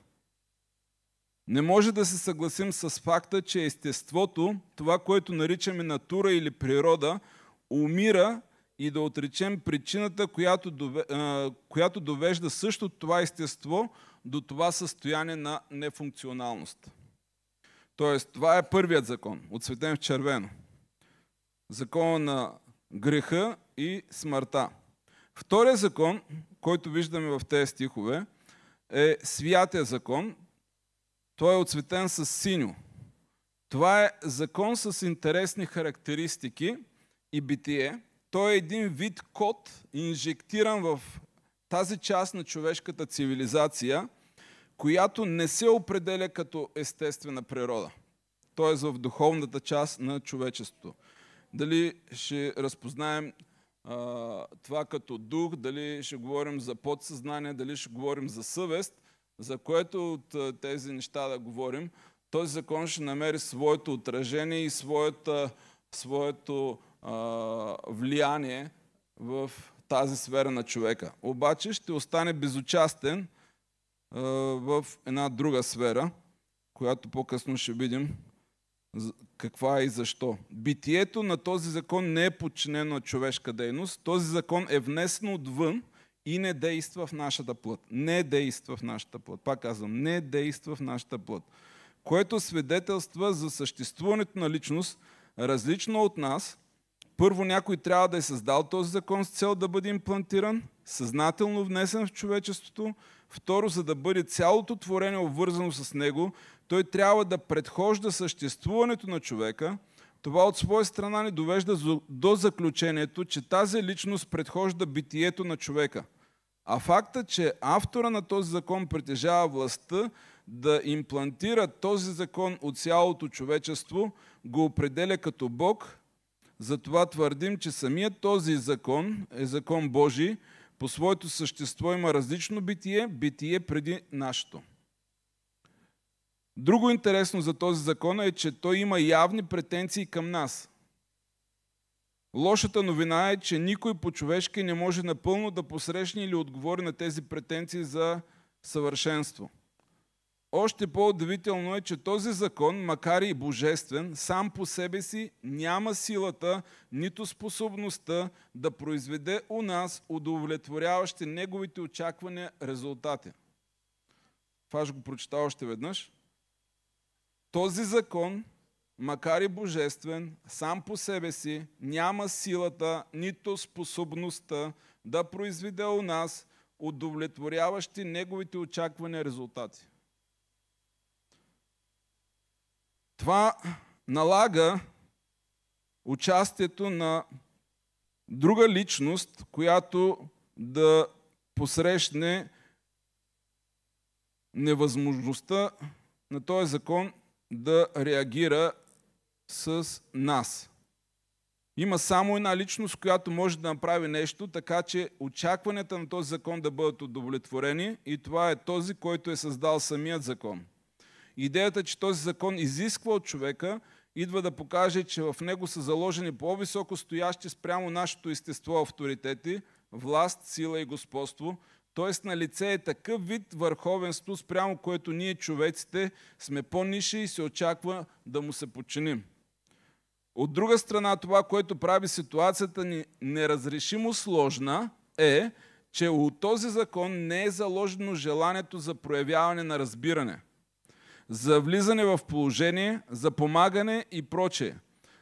Не може да се съгласим с факта, че естеството, това, което наричаме натура или природа, умира и да отречем причината, която довежда също това естество до това състояние на нефункционалност. Тоест, това е първият закон, отсветен в червено. Закона на греха и смъртта. Вторият закон, който виждаме в тези стихове, е святия закон, той е оцветен с синьо. Това е закон с интересни характеристики и битие. Той е един вид код, инжектиран в тази част на човешката цивилизация, която не се определя като естествена природа. Т.е. в духовната част на човечеството. Дали ще разпознаем а, това като дух, дали ще говорим за подсъзнание, дали ще говорим за съвест – за което от тези неща да говорим, този закон ще намери своето отражение и своята, своето а, влияние в тази сфера на човека. Обаче ще остане безучастен а, в една друга сфера, която по-късно ще видим каква е и защо. Битието на този закон не е подчинено на човешка дейност. Този закон е внесен отвън – и не действа в нашата плът. Не действа в нашата плът. Пак казвам, не действа в нашата плът. Което свидетелства за съществуването на личност, различно от нас. Първо някой трябва да е създал този закон с цел да бъде имплантиран, съзнателно внесен в човечеството. Второ, за да бъде цялото творение обвързано с него, той трябва да предхожда съществуването на човека. Това от своя страна ни довежда до заключението, че тази личност предхожда битието на човека – а факта, че автора на този закон притежава властта да имплантира този закон от цялото човечество, го определя като Бог. Затова твърдим, че самият този закон е закон Божий, по своето същество има различно битие, битие преди нашето. Друго интересно за този закон е, че той има явни претенции към нас – Лошата новина е, че никой по-човешки не може напълно да посрещне или отговори на тези претенции за съвършенство. Още по-удивително е, че този закон, макар и божествен, сам по себе си няма силата, нито способността да произведе у нас удовлетворяващи неговите очаквания резултати. Това ще го прочита още веднъж. Този закон – макар и божествен, сам по себе си няма силата, нито способността да произведе у нас удовлетворяващи неговите очаквания резултати. Това налага участието на друга личност, която да посрещне невъзможността на този закон да реагира с нас. Има само една личност, която може да направи нещо, така че очакванията на този закон да бъдат удовлетворени и това е този, който е създал самият закон. Идеята, е, че този закон изисква от човека, идва да покаже, че в него са заложени по-високо стоящи спрямо нашето естество авторитети, власт, сила и господство, т.е. на лице е такъв вид върховенство, спрямо което ние човеците сме по-ниши и се очаква да му се подчиним. От друга страна, това, което прави ситуацията ни неразрешимо сложна е, че от този закон не е заложено желанието за проявяване на разбиране, за влизане в положение, за помагане и прочее.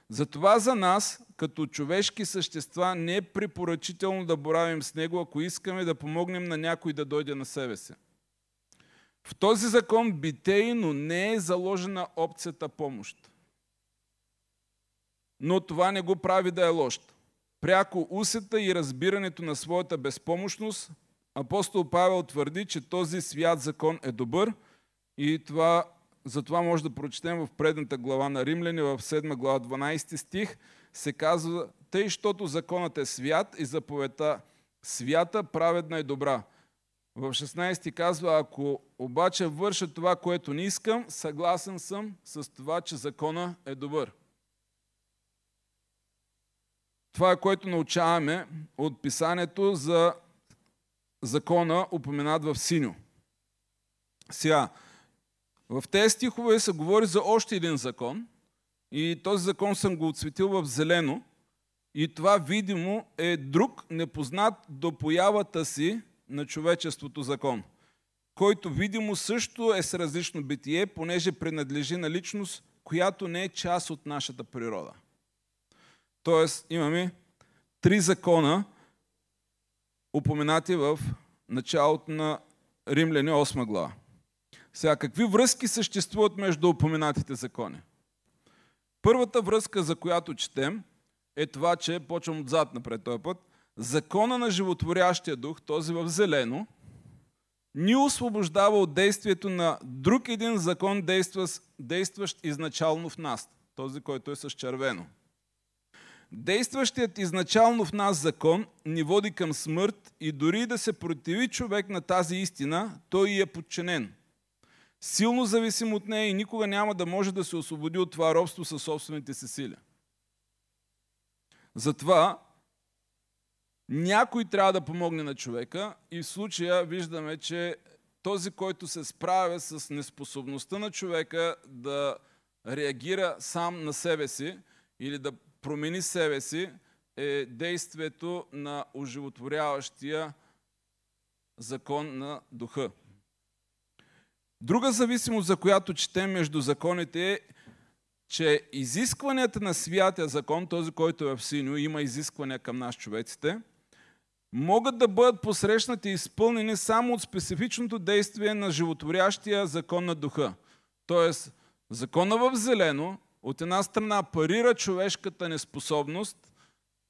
Затова за нас, като човешки същества, не е препоръчително да боравим с него, ако искаме да помогнем на някой да дойде на себе си. В този закон битейно не е заложена опцията помощ но това не го прави да е лош. Пряко усета и разбирането на своята безпомощност, апостол Павел твърди, че този свят закон е добър и това, за това може да прочетем в предната глава на Римляни, в 7 глава 12 стих, се казва, тъй, щото законът е свят и заповедта свята, праведна и добра. В 16 казва, ако обаче върша това, което не искам, съгласен съм с това, че закона е добър. Това е което научаваме от писанието за закона, упоменат в синьо. Сега, в тези стихове се говори за още един закон и този закон съм го отсветил в зелено и това видимо е друг непознат до появата си на човечеството закон, който видимо също е с различно битие, понеже принадлежи на личност, която не е част от нашата природа – Тоест имаме три закона, упоменати в началото на Римляни 8 глава. Сега, какви връзки съществуват между упоменатите закони? Първата връзка, за която четем, е това, че, почвам отзад напред този път, закона на животворящия дух, този в зелено, ни освобождава от действието на друг един закон, действащ изначално в нас, този, който е с червено. Действащият изначално в нас закон ни води към смърт и дори да се противи човек на тази истина, той и е подчинен. Силно зависим от нея и никога няма да може да се освободи от това робство със собствените си сили. Затова някой трябва да помогне на човека и в случая виждаме, че този, който се справя с неспособността на човека да реагира сам на себе си или да промени себе си, е действието на оживотворяващия закон на духа. Друга зависимост, за която четем между законите е, че изискванията на святия закон, този, който е в синьо, има изисквания към нас човеците, могат да бъдат посрещнати и изпълнени само от специфичното действие на животворящия закон на духа. Тоест, закона в зелено от една страна парира човешката неспособност,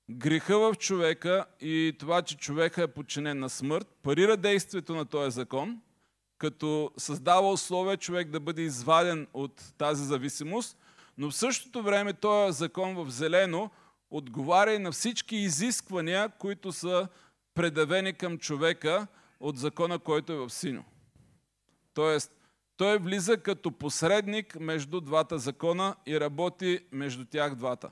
греха в човека и това, че човека е подчинен на смърт, парира действието на този закон, като създава условия човек да бъде изваден от тази зависимост, но в същото време този закон в зелено отговаря и на всички изисквания, които са предавени към човека от закона, който е в синьо. Тоест, той влиза като посредник между двата закона и работи между тях двата.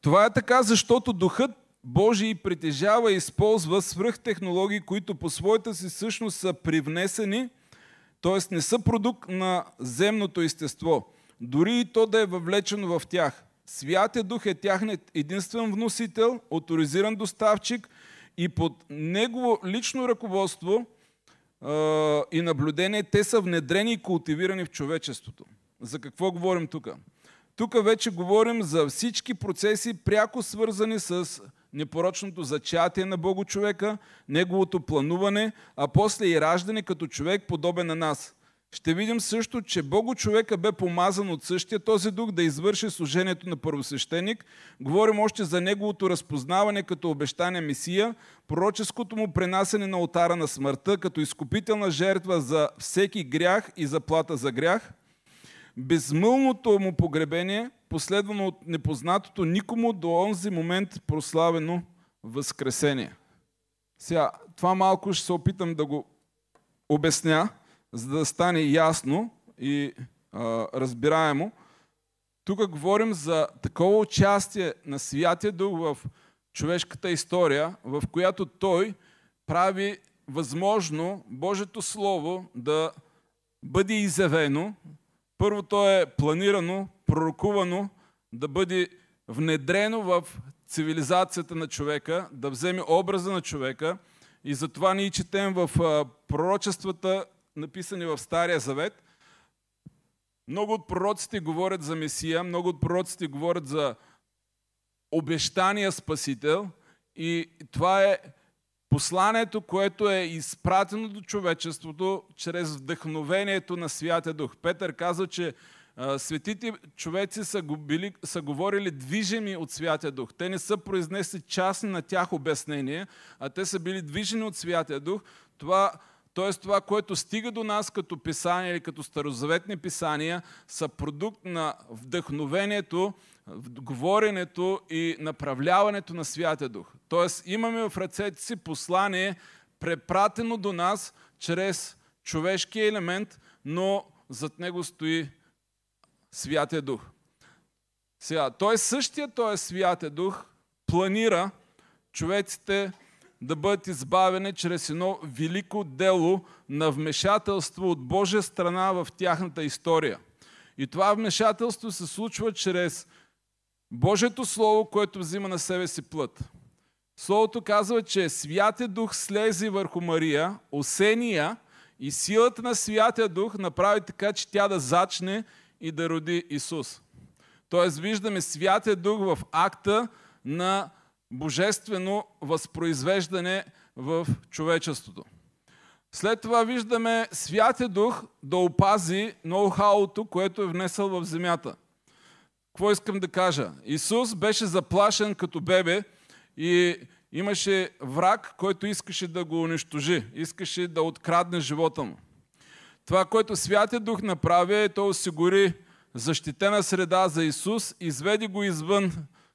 Това е така, защото Духът Божий притежава и използва свръхтехнологии, които по своята си същност са привнесени, т.е. не са продукт на земното естество, дори и то да е въвлечено в тях. Святия Дух е тяхният единствен вносител, авторизиран доставчик и под негово лично ръководство – и наблюдение, те са внедрени и култивирани в човечеството. За какво говорим тук? Тук вече говорим за всички процеси, пряко свързани с непорочното зачатие на Бого човека, неговото плануване, а после и раждане като човек подобен на нас – ще видим също, че Бого човека бе помазан от същия този дух да извърши служението на първосвещеник. Говорим още за неговото разпознаване като обещание Месия, пророческото му пренасене на отара на смъртта като изкупителна жертва за всеки грях и заплата за грях, безмълното му погребение, последвано от непознатото никому до онзи момент прославено възкресение. Сега, това малко ще се опитам да го обясня – за да стане ясно и а, разбираемо. Тук говорим за такова участие на Святия Дух в човешката история, в която Той прави възможно Божието Слово да бъде изявено. Първо то е планирано, пророкувано, да бъде внедрено в цивилизацията на човека, да вземе образа на човека. И затова ние четем в пророчествата написани в Стария завет, много от пророците говорят за Месия, много от пророците говорят за обещания Спасител и това е посланието, което е изпратено до човечеството чрез вдъхновението на Святия Дух. Петър казва, че Светите човеци са, били, са говорили движими от Святия Дух. Те не са произнесли частни на тях обяснения, а те са били движени от Святия Дух. Това т.е. това, което стига до нас като писание или като старозаветни писания, са продукт на вдъхновението, говоренето и направляването на Святия Дух. Т.е. имаме в ръцете си послание, препратено до нас чрез човешкия елемент, но зад него стои Святия Дух. Сега, той същия, той Святия Дух, планира човеците да бъдат избавени чрез едно велико дело на вмешателство от Божия страна в тяхната история. И това вмешателство се случва чрез Божието Слово, което взима на себе си плът. Словото казва, че Святия Дух слези върху Мария, осения и силата на Святия Дух направи така, че тя да зачне и да роди Исус. Тоест виждаме Святия Дух в акта на божествено възпроизвеждане в човечеството. След това виждаме Святия Дух да опази ноу-хауто, което е внесъл в земята. Какво искам да кажа? Исус беше заплашен като бебе и имаше враг, който искаше да го унищожи, искаше да открадне живота му. Това, което Святия Дух направи, е той осигури защитена среда за Исус, изведе го извън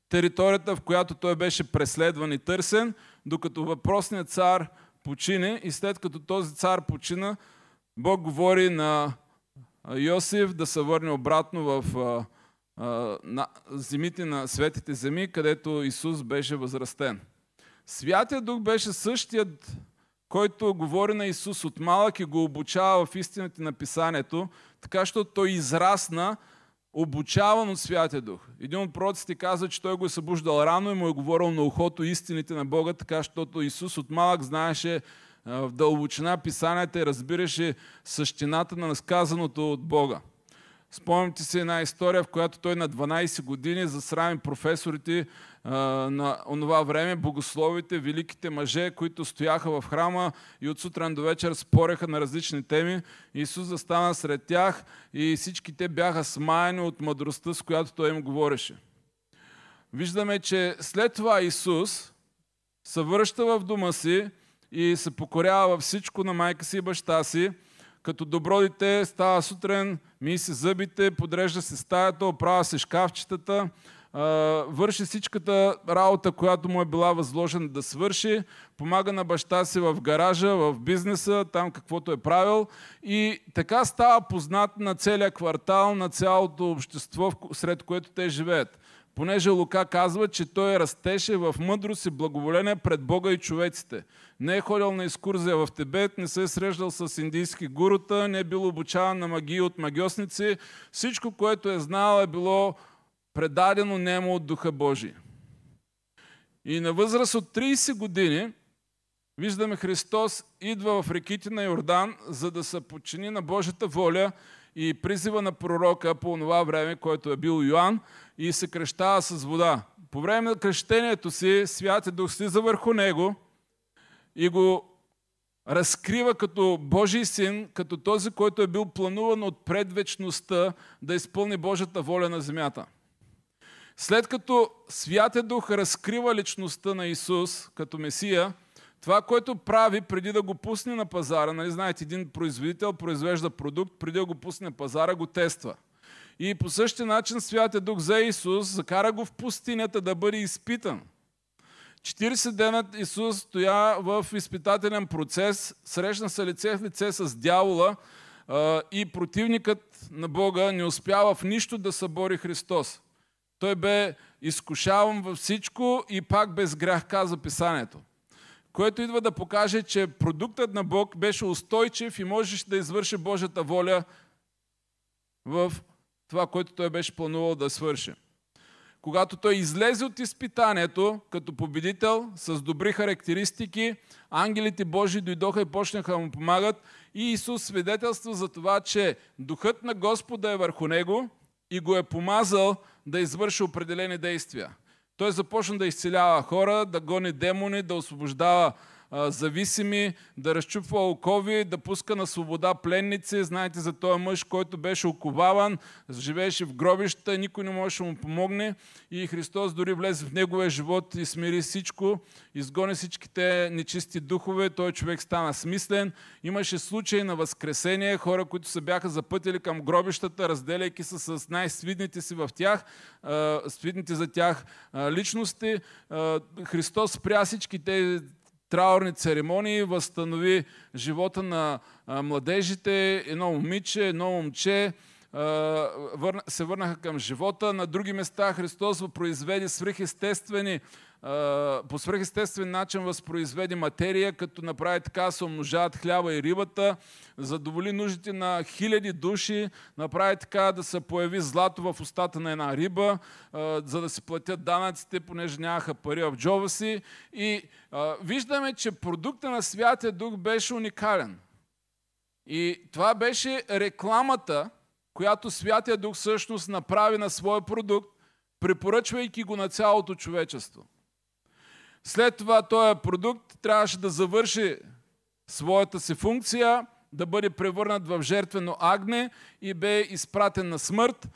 територията, в която той беше преследван и търсен, докато въпросният цар почине и след като този цар почина, Бог говори на Йосиф да се върне обратно в на земите на светите земи, където Исус беше възрастен. Святия Дух беше същият, който говори на Исус от малък и го обучава в истината на Писанието, така, защото той израсна обучаван от Святия Дух. Един от пророците каза, че той го е събуждал рано и му е говорил на ухото истините на Бога, така, защото Исус от малък знаеше в дълбочина писанията и разбираше същината на сказаното от Бога. Спомните си една история, в която той на 12 години засрами професорите, на онова време богословите, великите мъже, които стояха в храма и от сутрин до вечер спореха на различни теми. Исус застана сред тях и всички те бяха смаяни от мъдростта, с която Той им говореше. Виждаме, че след това Исус се връща в дома си и се покорява във всичко на майка си и баща си. Като добро дете става сутрин, мие се зъбите, подрежда се стаята, оправя се шкафчетата, върши всичката работа, която му е била възложена да свърши, помага на баща си в гаража, в бизнеса, там каквото е правил и така става познат на целия квартал, на цялото общество, сред което те живеят. Понеже Лука казва, че той растеше в мъдрост и благоволение пред Бога и човеците. Не е ходил на екскурзия в Тибет, не се е срещал с индийски гурута, не е бил обучаван на магии от магиосници. Всичко, което е знал, е било предадено немо от Духа Божия. И на възраст от 30 години виждаме Христос идва в реките на Йордан, за да се подчини на Божията воля и призива на пророка по това време, който е бил Йоанн, и се крещава с вода. По време на кръщението си Святи Дух слиза върху него и го разкрива като Божий син, като този, който е бил плануван от предвечността да изпълни Божията воля на земята. След като Святия Дух разкрива личността на Исус като Месия, това, което прави преди да го пусне на пазара, нали знаете, един производител произвежда продукт, преди да го пусне на пазара, го тества. И по същия начин Святия Дух за Исус, закара го в пустинята да бъде изпитан. 40 дена Исус стоя в изпитателен процес, срещна се лице в лице с дявола и противникът на Бога не успява в нищо да събори Христос. Той бе изкушаван във всичко и пак без грях, каза писанието. Което идва да покаже, че продуктът на Бог беше устойчив и можеше да извърши Божията воля в това, което той беше планувал да свърши. Когато той излезе от изпитанието като победител с добри характеристики, ангелите Божии дойдоха и почнаха да му помагат и Исус свидетелства за това, че Духът на Господа е върху него и го е помазал да извърши определени действия. Той започна да изцелява хора, да гони демони, да освобождава а, зависими, да разчупва окови, да пуска на свобода пленници. Знаете за този мъж, който беше оковаван, живееше в гробища, никой не можеше да му помогне и Христос дори влезе в неговия живот и смири всичко, изгони всичките нечисти духове, той човек стана смислен. Имаше случаи на възкресение, хора, които се бяха запътили към гробищата, разделяйки се с най-свидните си в тях, свидните за тях личности. Христос спря всички тези траурни церемонии, възстанови живота на младежите, едно момиче, едно момче, се върнаха към живота. На други места Христос произведе свръхестествени по свръхестествен начин възпроизведе материя, като направи така се умножават хляба и рибата, задоволи нуждите на хиляди души, направи така да се появи злато в устата на една риба, за да си платят данъците, понеже нямаха пари в джоба си. И виждаме, че продукта на Святия Дух беше уникален. И това беше рекламата, която Святия Дух всъщност направи на своя продукт, препоръчвайки го на цялото човечество. След това този продукт трябваше да завърши своята си функция, да бъде превърнат в жертвено агне и бе изпратен на смърт,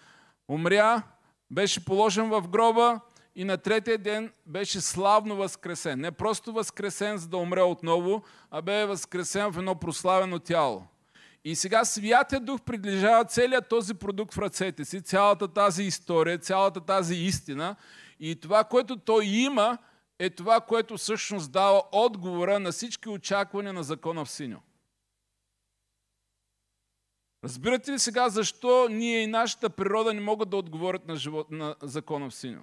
умря, беше положен в гроба и на третия ден беше славно възкресен. Не просто възкресен, за да умре отново, а бе възкресен в едно прославено тяло. И сега Святия Дух приближава целият този продукт в ръцете си, цялата тази история, цялата тази истина и това, което той има, е това, което всъщност дава отговора на всички очаквания на закона в синьо. Разбирате ли сега защо ние и нашата природа не могат да отговорят на, живот, на закона в синьо?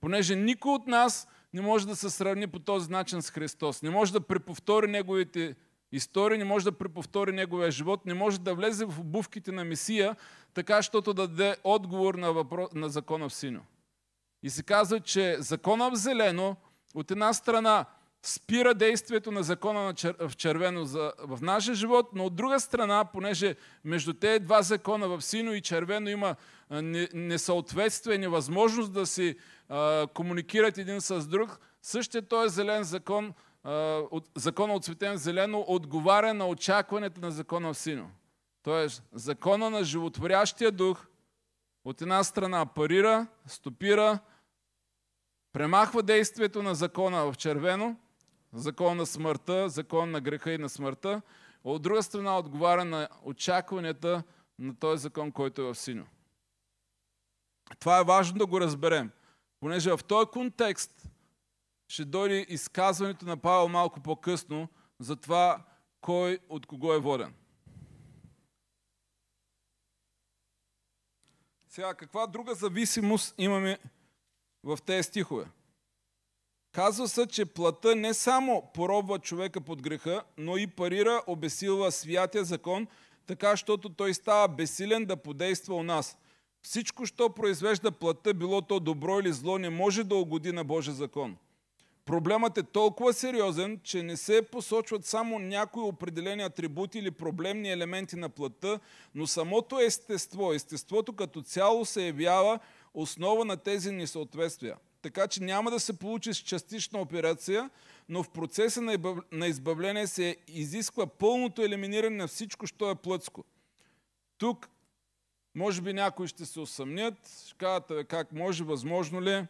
Понеже никой от нас не може да се сравни по този начин с Христос. Не може да преповтори неговите истории, не може да преповтори неговия живот, не може да влезе в обувките на Месия, така, щото да даде отговор на, въпро... на закона в синьо. И се казва, че закона в зелено от една страна спира действието на закона в червено в нашия живот, но от друга страна, понеже между тези два закона в сино и червено има несъответствие, невъзможност да си комуникират един с друг, същия този зелен закон, закона от, светен зелено, отговаря на очакването на закона в сино. Тоест, закона на животворящия дух от една страна парира, стопира, Премахва действието на закона в червено, закон на смъртта, закон на греха и на смъртта. От друга страна отговаря на очакванията на този закон, който е в синьо. Това е важно да го разберем, понеже в този контекст ще дойде изказването на Павел малко по-късно за това кой от кого е воден. Сега, каква друга зависимост имаме в тези стихове. Казва се, че плата не само поробва човека под греха, но и парира, обесилва святия закон, така, защото той става бесилен да подейства у нас. Всичко, що произвежда плата, било то добро или зло, не може да угоди на Божия закон. Проблемът е толкова сериозен, че не се посочват само някои определени атрибути или проблемни елементи на плата, но самото естество, естеството като цяло се явява основа на тези несъответствия. Така че няма да се получи с частична операция, но в процеса на избавление се изисква пълното елиминиране на всичко, що е плътско. Тук, може би някои ще се усъмнят, ще кажат, как може, възможно ли. Е?»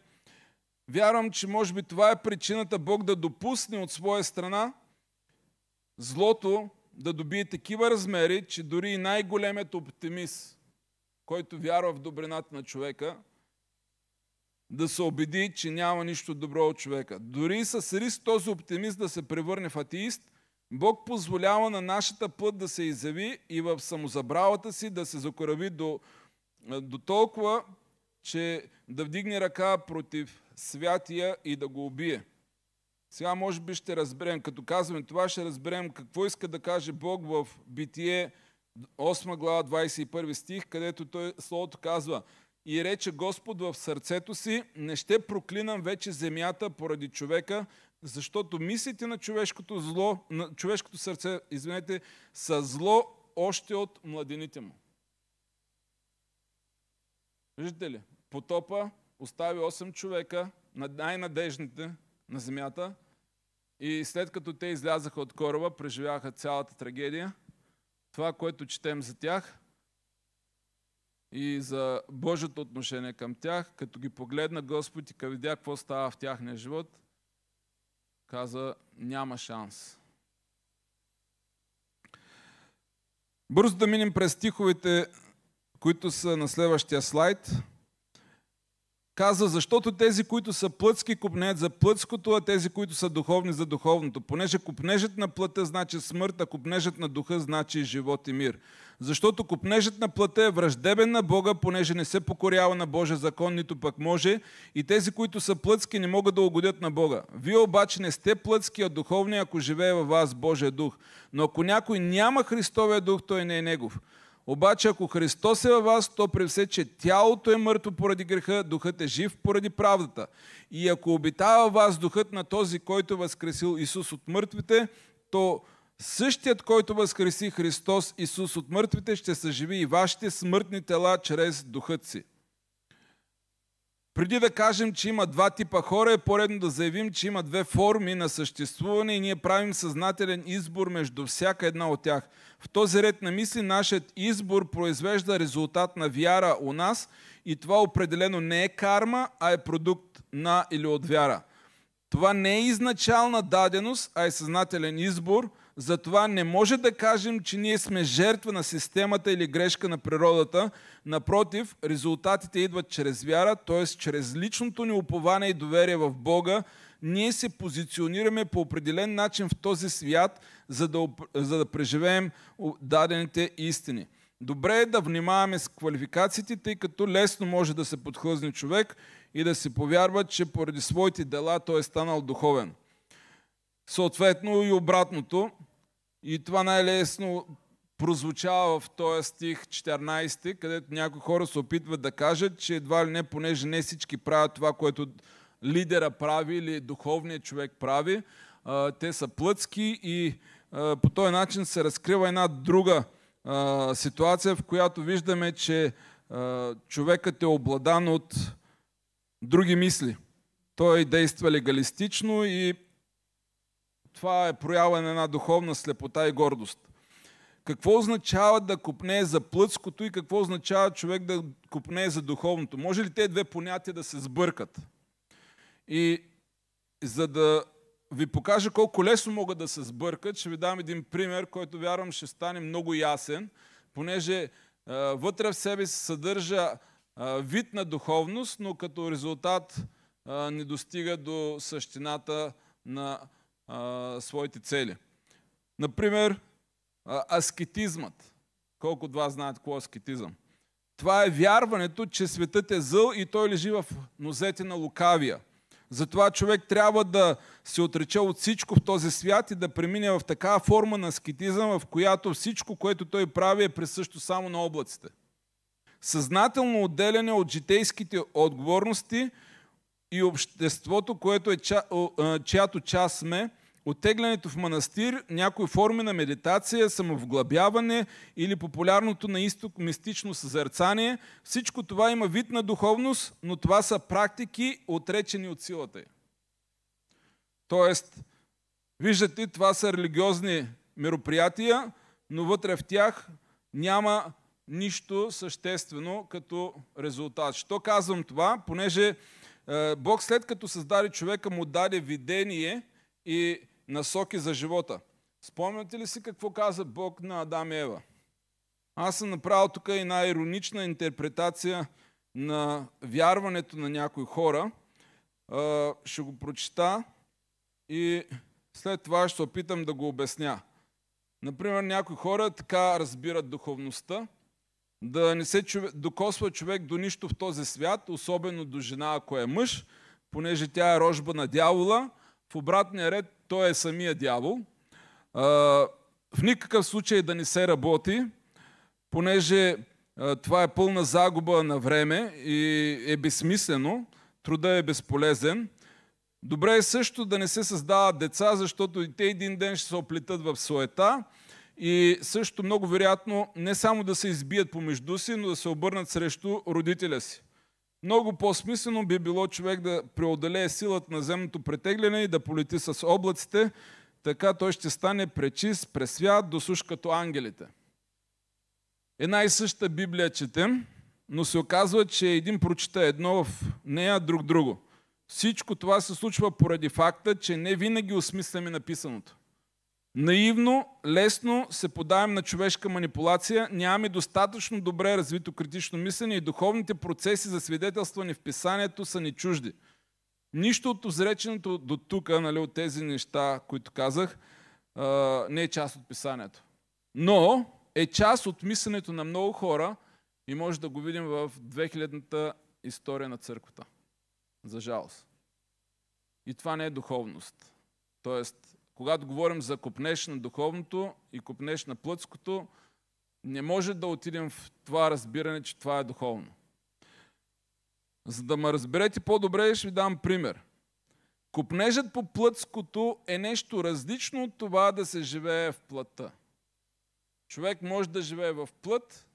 Вярвам, че може би това е причината Бог да допусне от своя страна злото да добие такива размери, че дори и най-големият оптимист, който вярва в добрината на човека, да се убеди, че няма нищо добро от човека. Дори и с риск този оптимист да се превърне в атеист, Бог позволява на нашата път да се изяви и в самозабравата си да се закорави до, до толкова, че да вдигне ръка против святия и да го убие. Сега може би ще разберем, като казваме това, ще разберем какво иска да каже Бог в Битие 8 глава 21 стих, където той, Словото казва – и рече Господ в сърцето си, не ще проклинам вече земята поради човека, защото мислите на човешкото, зло, на човешкото сърце извинете, са зло още от младените му. Виждате ли? Потопа остави 8 човека, на най-надежните на земята, и след като те излязаха от кораба, преживяха цялата трагедия, това, което четем за тях, и за Божието отношение към тях, като ги погледна Господ и видя какво става в тяхния живот, каза, няма шанс. Бързо да минем през стиховете, които са на следващия слайд. Казва, защото тези, които са плътски, купнеят за плътското, а тези, които са духовни, за духовното. Понеже купнежът на плътта значи смърт, а купнежът на духа значи живот и мир. Защото купнежът на плътта е враждебен на Бога, понеже не се покорява на Божия закон, нито пък може. И тези, които са плътски, не могат да угодят на Бога. Вие обаче не сте плътски, а духовни, ако живее във вас Божия дух. Но ако някой няма Христовия дух, той не е негов. Обаче ако Христос е във вас, то при все, че тялото е мъртво поради греха, духът е жив поради правдата. И ако обитава вас духът на този, който възкресил Исус от мъртвите, то същият, който възкреси Христос Исус от мъртвите, ще съживи и вашите смъртни тела чрез духът си. Преди да кажем, че има два типа хора, е поредно да заявим, че има две форми на съществуване и ние правим съзнателен избор между всяка една от тях. В този ред на мисли нашият избор произвежда резултат на вяра у нас и това определено не е карма, а е продукт на или от вяра. Това не е изначална даденост, а е съзнателен избор – затова не може да кажем, че ние сме жертва на системата или грешка на природата. Напротив, резултатите идват чрез вяра, т.е. чрез личното ни упование и доверие в Бога. Ние се позиционираме по определен начин в този свят, за да, за да преживеем дадените истини. Добре е да внимаваме с квалификациите, тъй като лесно може да се подхлъзне човек и да се повярва, че поради своите дела той е станал духовен. Съответно и обратното. И това най-лесно прозвучава в този стих 14, където някои хора се опитват да кажат, че едва ли не, понеже не всички правят това, което лидера прави или духовният човек прави, те са плъцки, и по този начин се разкрива една друга ситуация, в която виждаме, че човекът е обладан от други мисли. Той действа легалистично и това е проява на една духовна слепота и гордост. Какво означава да купне за плътското и какво означава човек да купне за духовното? Може ли те две понятия да се сбъркат? И за да ви покажа колко лесно могат да се сбъркат, ще ви дам един пример, който вярвам ще стане много ясен, понеже а, вътре в себе се съдържа а, вид на духовност, но като резултат а, не достига до същината на а, своите цели. Например, а, аскетизмът. Колко от вас знаят какво е аскетизъм? Това е вярването, че светът е зъл и той лежи в нозете на лукавия. Затова човек трябва да се отрече от всичко в този свят и да премине в такава форма на аскетизъм, в която всичко, което той прави, е присъщо само на облаците. Съзнателно отделяне от житейските отговорности и обществото, което е, чиято част сме – Оттеглянето в манастир, някои форми на медитация, самовглъбяване или популярното на изток мистично съзерцание, всичко това има вид на духовност, но това са практики, отречени от силата й. Тоест, виждате, това са религиозни мероприятия, но вътре в тях няма нищо съществено като резултат. Що казвам това? Понеже е, Бог след като създаде човека му даде видение и насоки за живота. Спомняте ли си какво каза Бог на Адам и Ева? Аз съм направил тук една иронична интерпретация на вярването на някои хора. Ще го прочита и след това ще опитам да го обясня. Например, някои хора така разбират духовността, да не се докосва човек до нищо в този свят, особено до жена, ако е мъж, понеже тя е рожба на дявола – в обратния ред той е самия дявол. В никакъв случай да не се работи, понеже това е пълна загуба на време и е безсмислено, труда е безполезен. Добре е също да не се създават деца, защото и те един ден ще се оплетат в суета и също много вероятно не само да се избият помежду си, но да се обърнат срещу родителя си. Много по-смислено би било човек да преодолее силата на земното претегляне и да полети с облаците, така той ще стане пречист, пресвят, досуш като ангелите. Една и съща Библия четем, но се оказва, че един прочита едно в нея, друг друго. Всичко това се случва поради факта, че не винаги осмисляме написаното. Наивно, лесно се подавам на човешка манипулация, нямаме достатъчно добре развито критично мислене и духовните процеси за свидетелстване в писанието са ни чужди. Нищо от озреченото до тук, нали, от тези неща, които казах, не е част от писанието. Но е част от мисленето на много хора и може да го видим в 2000-та история на църквата. За жалост. И това не е духовност. Тоест, когато говорим за купнеш на духовното и купнеш на плътското, не може да отидем в това разбиране, че това е духовно. За да ме разберете по-добре, ще ви дам пример. Купнежът по плътското е нещо различно от това да се живее в плътта. Човек може да живее в плът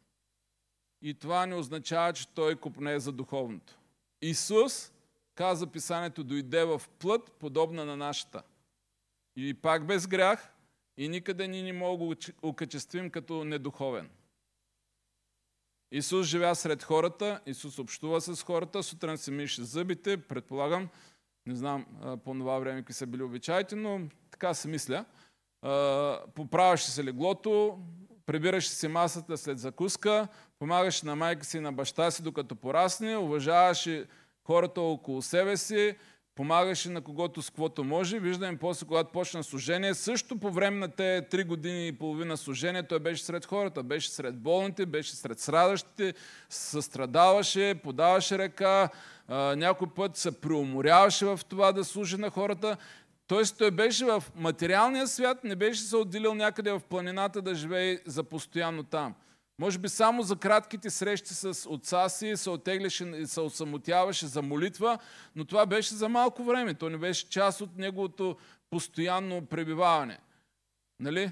и това не означава, че той купне за духовното. Исус, каза писанието, дойде в плът, подобна на нашата – и пак без грях, и никъде ни не мога го окачествим като недуховен. Исус живя сред хората, Исус общува с хората, сутрин се мише зъбите, предполагам, не знам по това време какви са били обичаите, но така се мисля. Поправяше се леглото, прибираше си масата след закуска, помагаше на майка си и на баща си, докато порасне, уважаваше хората около себе си, помагаше на когото с каквото може. Виждаме после, когато почна служение, също по време на тези три години и половина служение, той беше сред хората, беше сред болните, беше сред страдащите, състрадаваше, подаваше ръка, някой път се преуморяваше в това да служи на хората. Тоест той беше в материалния свят, не беше се отделил някъде в планината да живее за постоянно там – може би само за кратките срещи с отца си се отегляше и се осамотяваше за молитва, но това беше за малко време. То не беше част от неговото постоянно пребиваване. Нали?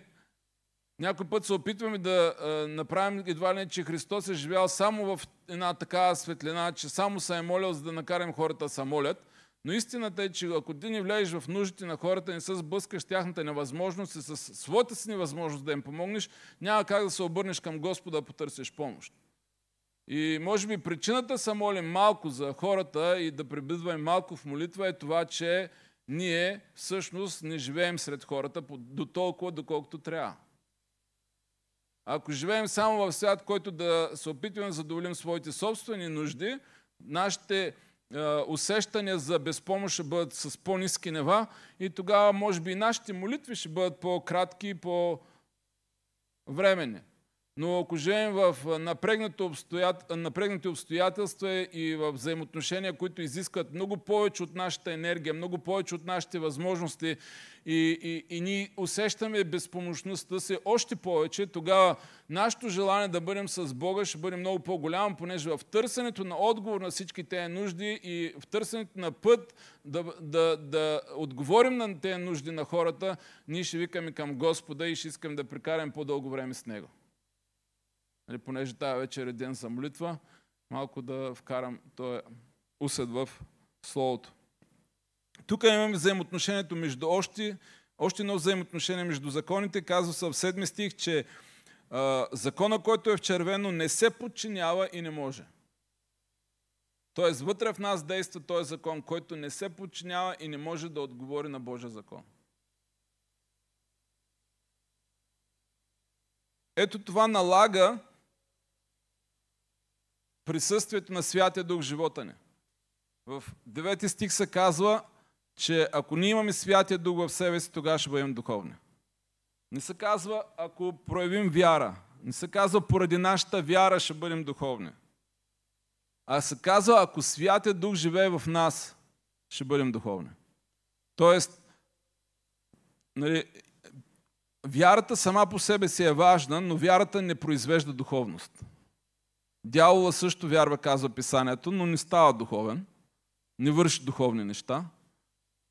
Някой път се опитваме да е, направим едва ли, че Христос е живял само в една такава светлина, че само се е молил, за да накарам хората да се молят. Но истината е, че ако ти не влезеш в нуждите на хората, не се сблъскаш тяхната невъзможност и с своята си невъзможност да им помогнеш, няма как да се обърнеш към Господа да потърсиш помощ. И може би причината са молим малко за хората и да прибидваме малко в молитва е това, че ние всъщност не живеем сред хората до толкова, доколкото трябва. Ако живеем само в свят, който да се опитваме да задоволим своите собствени нужди, нашите е, усещания за безпомощ ще бъдат с по-низки нива и тогава може би и нашите молитви ще бъдат по-кратки и по-времени. Но ако живеем в напрегнати обстоятелства и в взаимоотношения, които изискват много повече от нашата енергия, много повече от нашите възможности и, и, и ние усещаме безпомощността си още повече, тогава нашето желание да бъдем с Бога ще бъде много по-голямо, понеже в търсенето на отговор на всички тези нужди и в търсенето на път да, да, да отговорим на тези нужди на хората, ние ще викаме към Господа и ще искаме да прекараме по-дълго време с Него. Нали, понеже тази вечер е ден за молитва, малко да вкарам този усет в Словото. Тук имаме взаимоотношението между още, още едно взаимоотношение между законите. Казва се в седми стих, че а, закона, който е в червено, не се подчинява и не може. Тоест, вътре в нас действа този закон, който не се подчинява и не може да отговори на Божия закон. Ето това налага присъствието на Святия Дух в живота ни. В 9 стих се казва, че ако ние имаме Святия Дух в себе си, тогава ще бъдем духовни. Не се казва, ако проявим вяра. Не се казва, поради нашата вяра ще бъдем духовни. А се казва, ако Святия Дух живее в нас, ще бъдем духовни. Тоест, нали, вярата сама по себе си е важна, но вярата не произвежда духовност. Дявола също вярва, казва писанието, но не става духовен, не върши духовни неща.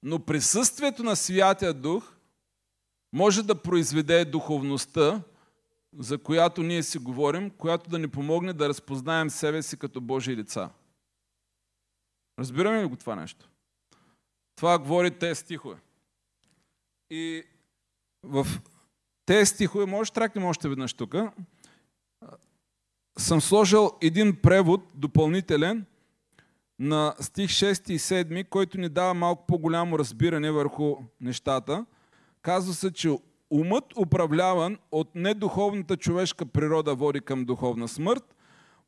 Но присъствието на Святия Дух може да произведе духовността, за която ние си говорим, която да ни помогне да разпознаем себе си като Божии лица. Разбираме ли го това нещо? Това говори те стихове. И в те стихове, може да тракнем още веднъж тук, съм сложил един превод допълнителен на стих 6 и 7, който ни дава малко по-голямо разбиране върху нещата. Казва се, че умът управляван от недуховната човешка природа води към духовна смърт,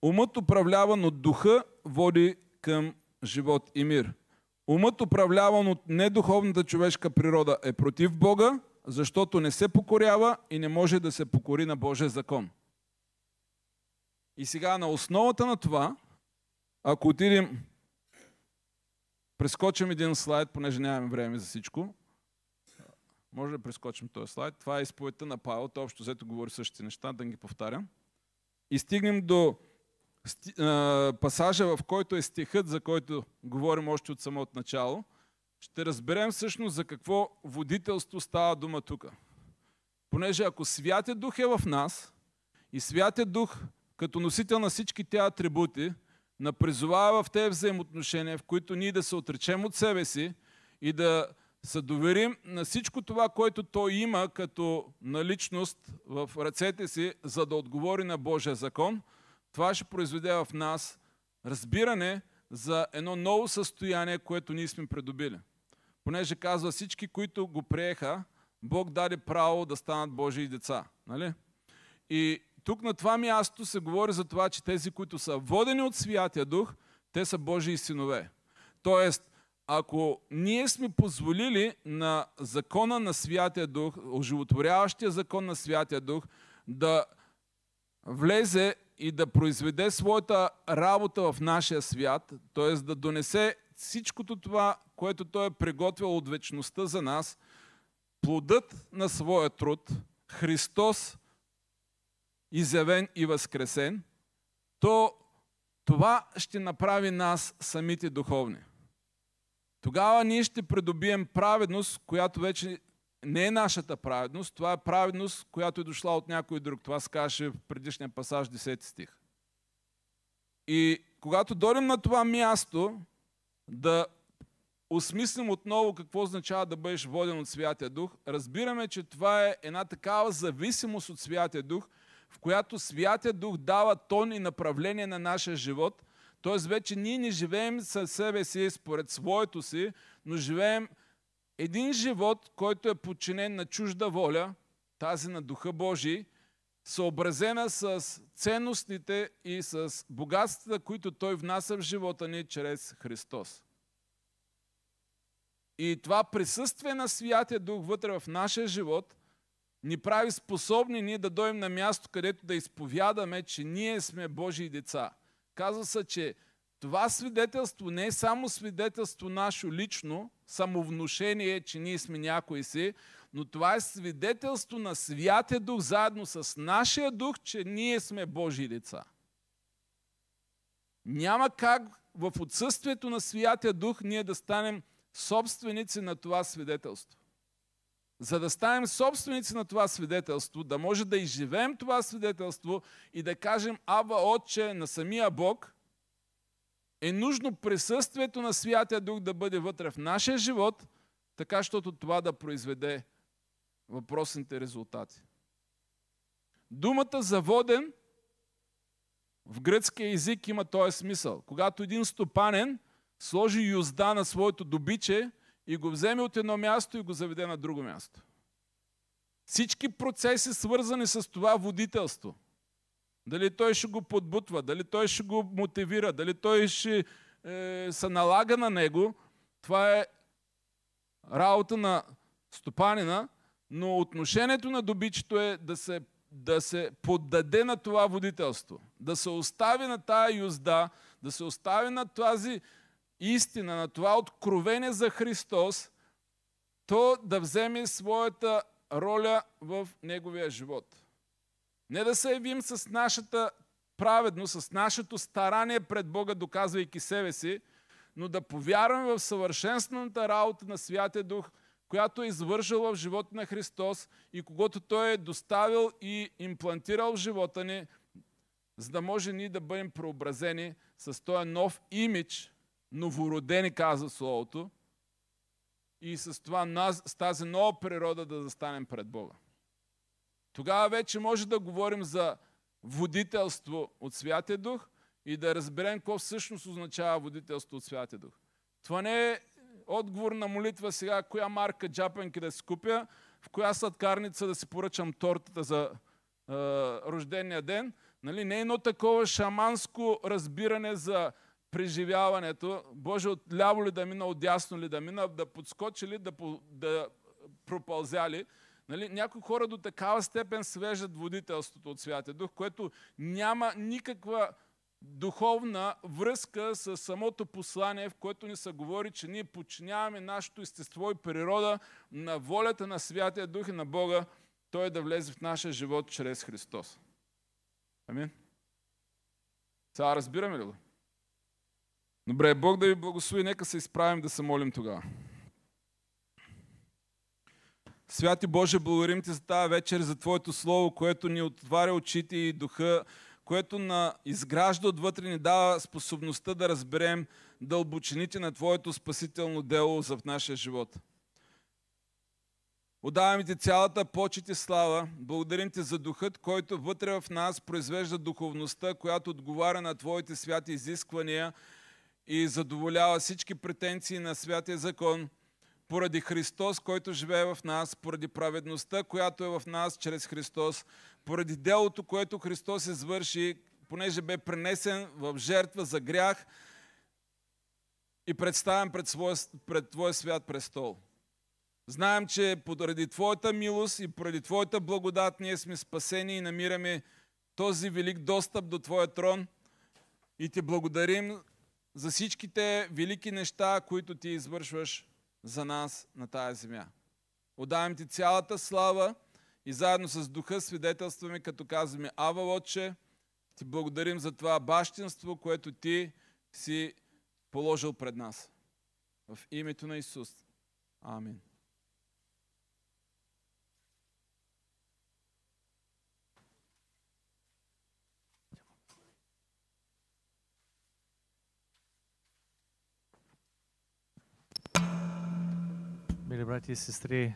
умът управляван от духа води към живот и мир. Умът управляван от недуховната човешка природа е против Бога, защото не се покорява и не може да се покори на Божия закон. И сега на основата на това, ако отидем, прескочим един слайд, понеже нямаме време за всичко. Може да прескочим този слайд. Това е изповедта на Павел. Той общо взето говори същите неща, да не ги повтарям. И стигнем до пасажа, в който е стихът, за който говорим още от самото начало, ще разберем всъщност за какво водителство става дума тук. Понеже ако Святия Дух е в нас и Святия Дух като носител на всички тя атрибути, на призовава в тези взаимоотношения, в които ние да се отречем от себе си и да се доверим на всичко това, което Той има като наличност в ръцете си, за да отговори на Божия закон, това ще произведе в нас разбиране за едно ново състояние, което ние сме придобили. Понеже казва всички, които го приеха, Бог даде право да станат Божии деца. Нали? И тук на това място се говори за това, че тези, които са водени от Святия Дух, те са Божии синове. Тоест, ако ние сме позволили на закона на Святия Дух, оживотворяващия закон на Святия Дух, да влезе и да произведе своята работа в нашия свят, т.е. да донесе всичкото това, което Той е приготвил от вечността за нас, плодът на своя труд, Христос, изявен и възкресен, то това ще направи нас самите духовни. Тогава ние ще придобием праведност, която вече не е нашата праведност, това е праведност, която е дошла от някой друг. Това се каже в предишния пасаж 10 стих. И когато дойдем на това място, да осмислим отново какво означава да бъдеш воден от Святия Дух, разбираме, че това е една такава зависимост от Святия Дух – в която Святия Дух дава тон и направление на нашия живот. Т.е. вече ние не живеем със себе си, според своето си, но живеем един живот, който е подчинен на чужда воля, тази на Духа Божий, съобразена с ценностите и с богатствата, които Той внася в живота ни чрез Христос. И това присъствие на Святия Дух вътре в нашия живот – ни прави способни ние да дойдем на място, където да изповядаме, че ние сме Божии деца. Казва се, че това свидетелство не е само свидетелство наше лично, самовнушение, че ние сме някои си, но това е свидетелство на Святия Дух заедно с нашия Дух, че ние сме Божии деца. Няма как в отсъствието на Святия Дух ние да станем собственици на това свидетелство за да станем собственици на това свидетелство, да може да изживеем това свидетелство и да кажем Ава Отче на самия Бог, е нужно присъствието на Святия Дух да бъде вътре в нашия живот, така щото това да произведе въпросните резултати. Думата за воден в гръцкия език има този смисъл. Когато един стопанен сложи юзда на своето добиче – и го вземе от едно място и го заведе на друго място. Всички процеси, свързани с това водителство, дали той ще го подбутва, дали той ще го мотивира, дали той ще е, се налага на него, това е работа на стопанина, но отношението на добичето е да се, да се поддаде на това водителство, да се остави на тая юзда, да се остави на тази истина, на това откровение за Христос, то да вземе своята роля в неговия живот. Не да се явим с нашата праведност, с нашето старание пред Бога, доказвайки себе си, но да повярваме в съвършенствената работа на Святия Дух, която е извършил в живота на Христос и когато Той е доставил и имплантирал в живота ни, за да може ние да бъдем преобразени с този нов имидж – новородени, каза Словото, и с, това, нас, с тази нова природа да застанем пред Бога. Тогава вече може да говорим за водителство от Святия Дух и да разберем какво всъщност означава водителство от Святия Дух. Това не е отговор на молитва сега, коя марка джапанки да си купя, в коя сладкарница да си поръчам тортата за е, рождения ден. Нали? Не е едно такова шаманско разбиране за преживяването, Боже, от ляво ли да мина, от дясно ли да мина, да подскочи ли, да, да пропълзя ли. Нали? Някои хора до такава степен свежат водителството от Святия Дух, което няма никаква духовна връзка с самото послание, в което ни се говори, че ние подчиняваме нашето естество и природа на волята на Святия Дух и на Бога, Той да влезе в нашия живот чрез Христос. Амин. Сега разбираме ли го? Добре, Бог да ви благослови, нека се изправим да се молим тогава. Святи Боже, благодарим Ти за тази вечер, за Твоето Слово, което ни отваря очите и духа, което на изгражда отвътре ни дава способността да разберем дълбочините на Твоето спасително дело за в нашия живот. Отдаваме Ти цялата почет и слава. Благодарим Ти за духът, който вътре в нас произвежда духовността, която отговаря на Твоите святи изисквания – и задоволява всички претенции на святия закон, поради Христос, който живее в нас, поради праведността, която е в нас чрез Христос, поради делото, което Христос извърши, понеже бе пренесен в жертва за грях и представен пред, свой, пред Твоя свят престол. Знаем, че поради Твоята милост и поради Твоята благодат ние сме спасени и намираме този велик достъп до Твоя трон и Ти благодарим за всичките велики неща, които ти извършваш за нас на тази земя. Отдавам ти цялата слава и заедно с Духа свидетелстваме, като казваме Ава Лотче, ти благодарим за това бащинство, което ти си положил пред нас. В името на Исус. Амин. Мили брати и сестри,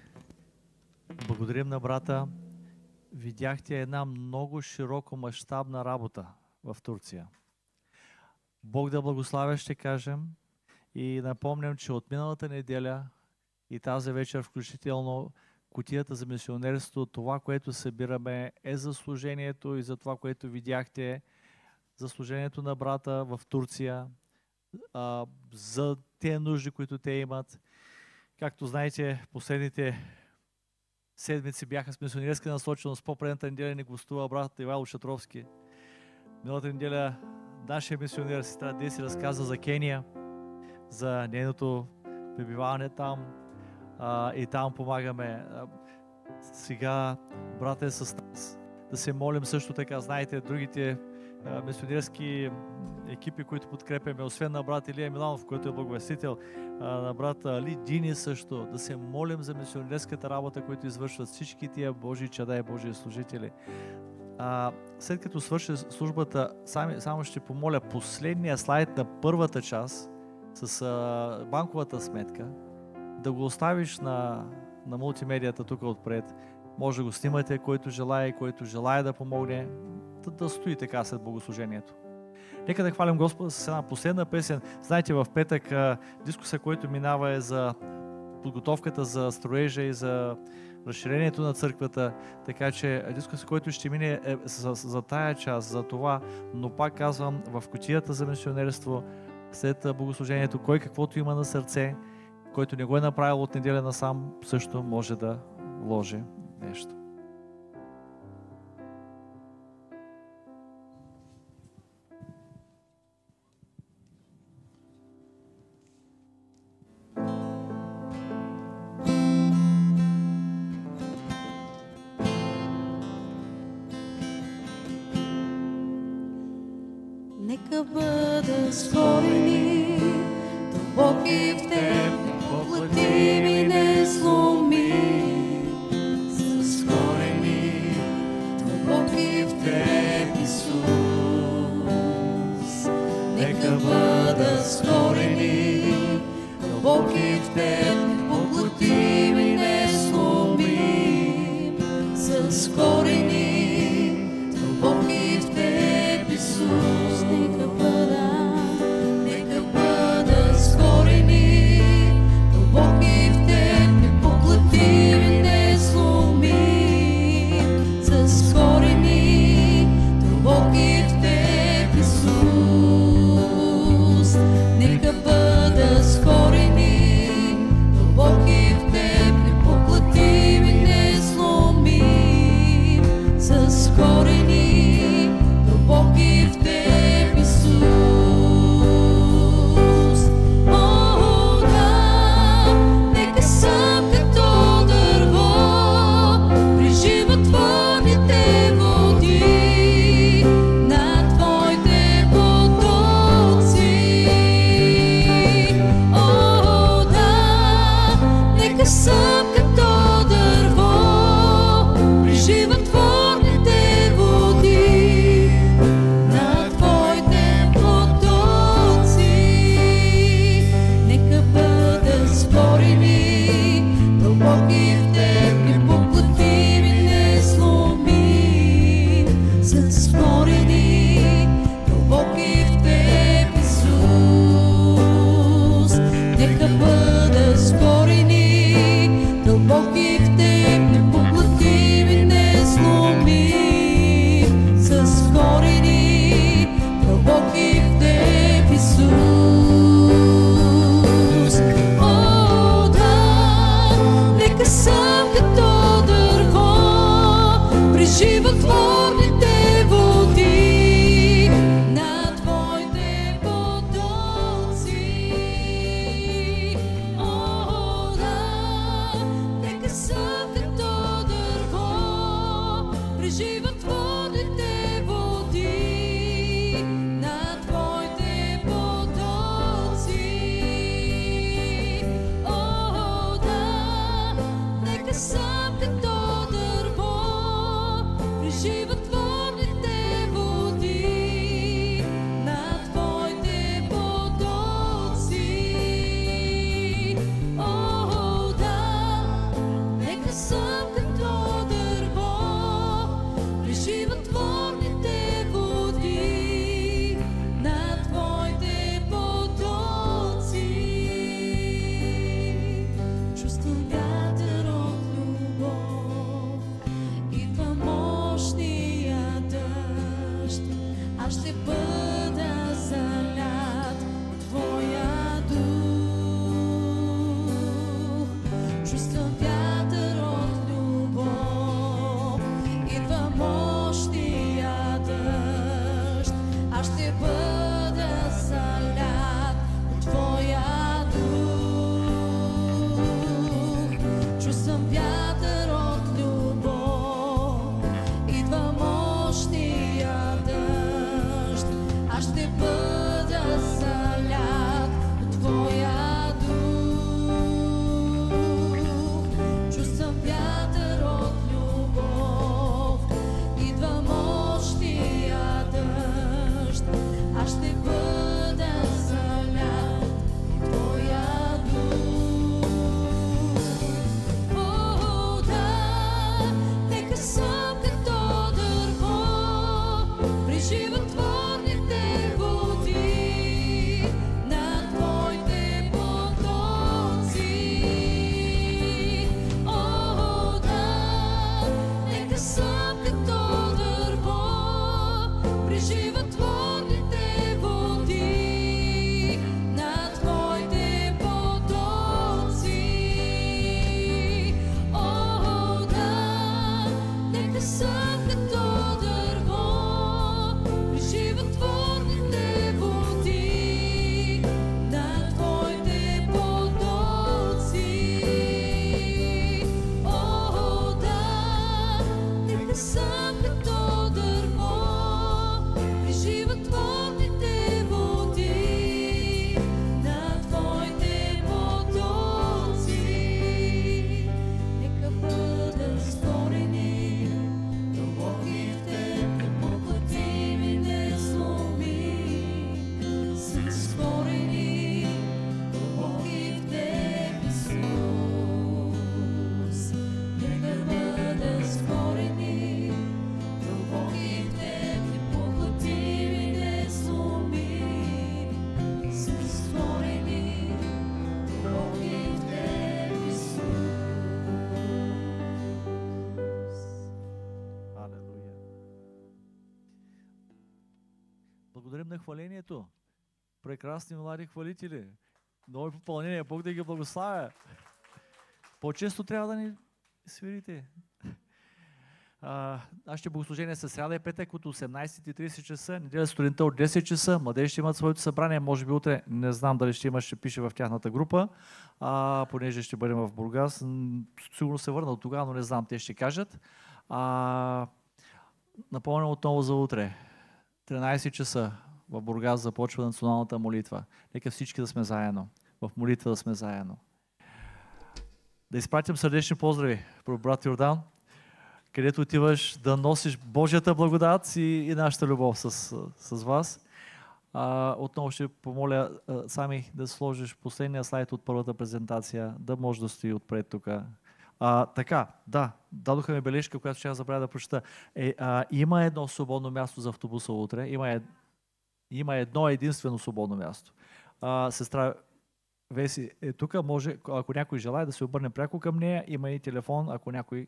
благодарим на брата. Видяхте една много широко мащабна работа в Турция. Бог да благославя, ще кажем. И напомням, че от миналата неделя и тази вечер включително кутията за мисионерство, това, което събираме е за служението и за това, което видяхте, за служението на брата в Турция, за те нужди, които те имат. Както знаете, последните седмици бяха с мисионерска насоченост. По-предната неделя ни гостува брат Ивайло Шатровски. Миналата неделя нашия мисионер сестра Деси разказа за Кения, за нейното пребиваване там а, и там помагаме. А, сега брат е с нас. Да се молим също така, знаете, другите мисионерски екипи, които подкрепяме, освен на брат Илия Миланов, който е благовестител, на брат Али Дини също, да се молим за мисионерската работа, която извършват всички тия Божии чада и Божии служители. А, след като свърши службата, сами, само ще помоля последния слайд на първата част с а, банковата сметка, да го оставиш на, на мултимедията тук отпред. Може да го снимате, който желая и който желая да помогне да, да стои така след богослужението. Нека да хвалим Господа с една последна песен. Знаете, в петък дискуса, който минава е за подготовката за строежа и за разширението на църквата, така че дискусът, който ще мине е за, за тая част, за това, но пак казвам, в кутията за мисионерство, след богослужението, кой каквото има на сърце, който не го е направил от неделя насам, също може да вложи нещо. да бъда сходени, дълбоки в в теб, поплати ми не сломи. С корени, Благодарим на хвалението. Прекрасни млади хвалители. Нови попълнения. Бог да ги благославя. По-често трябва да ни свирите. А, нашите богослужения са сряда и петък от 18.30 часа, неделя сутринта от 10 часа. Младежите имат своето събрание, може би утре, не знам дали ще има, ще пише в тяхната група, а, понеже ще бъдем в Бургас. Сигурно се върна от тогава, но не знам, те ще кажат. А, напомням отново за утре. 13 часа в Бургас започва националната молитва. Нека всички да сме заедно. В молитва да сме заедно. Да изпратим сърдечни поздрави про брат Йордан, където отиваш да носиш Божията благодат и, и нашата любов с, с вас. А, отново ще помоля а, сами да сложиш последния слайд от първата презентация, да може да стои отпред тук. А, така, да, дадоха ми бележка, която ще я забравя да прочета. Е, а, има едно свободно място за автобуса утре. Има, ед... има едно единствено свободно място. А, сестра Веси е тук. Може, ако някой желая да се обърне пряко към нея, има и телефон, ако някой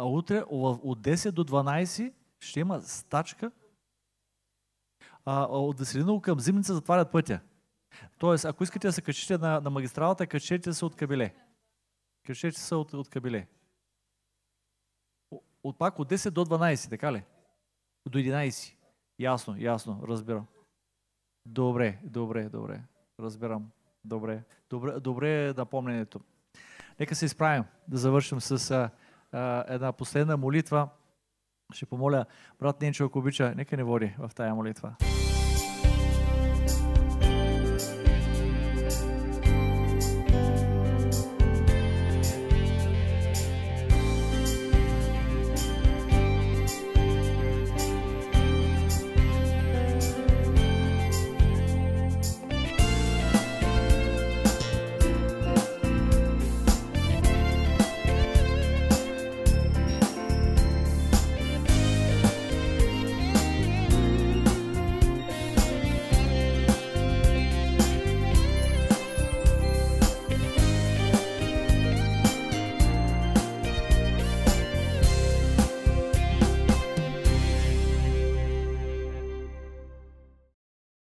А утре от 10 до 12 ще има стачка а, от Веселиново към Зимница затварят пътя. Тоест, ако искате да се качите на, на магистралата, качете се от Кабеле. Качете се от, от Кабеле. От пак от 10 до 12, така ли? До 11. Ясно, ясно, разбирам. Добре, добре, добре. Разбирам. Добре. Добре, добре е напомнението. Нека се изправим да завършим с а, а, една последна молитва. še pomole, brat Nemčev, ko običajno nekaj ne vodi v ta jamo letva.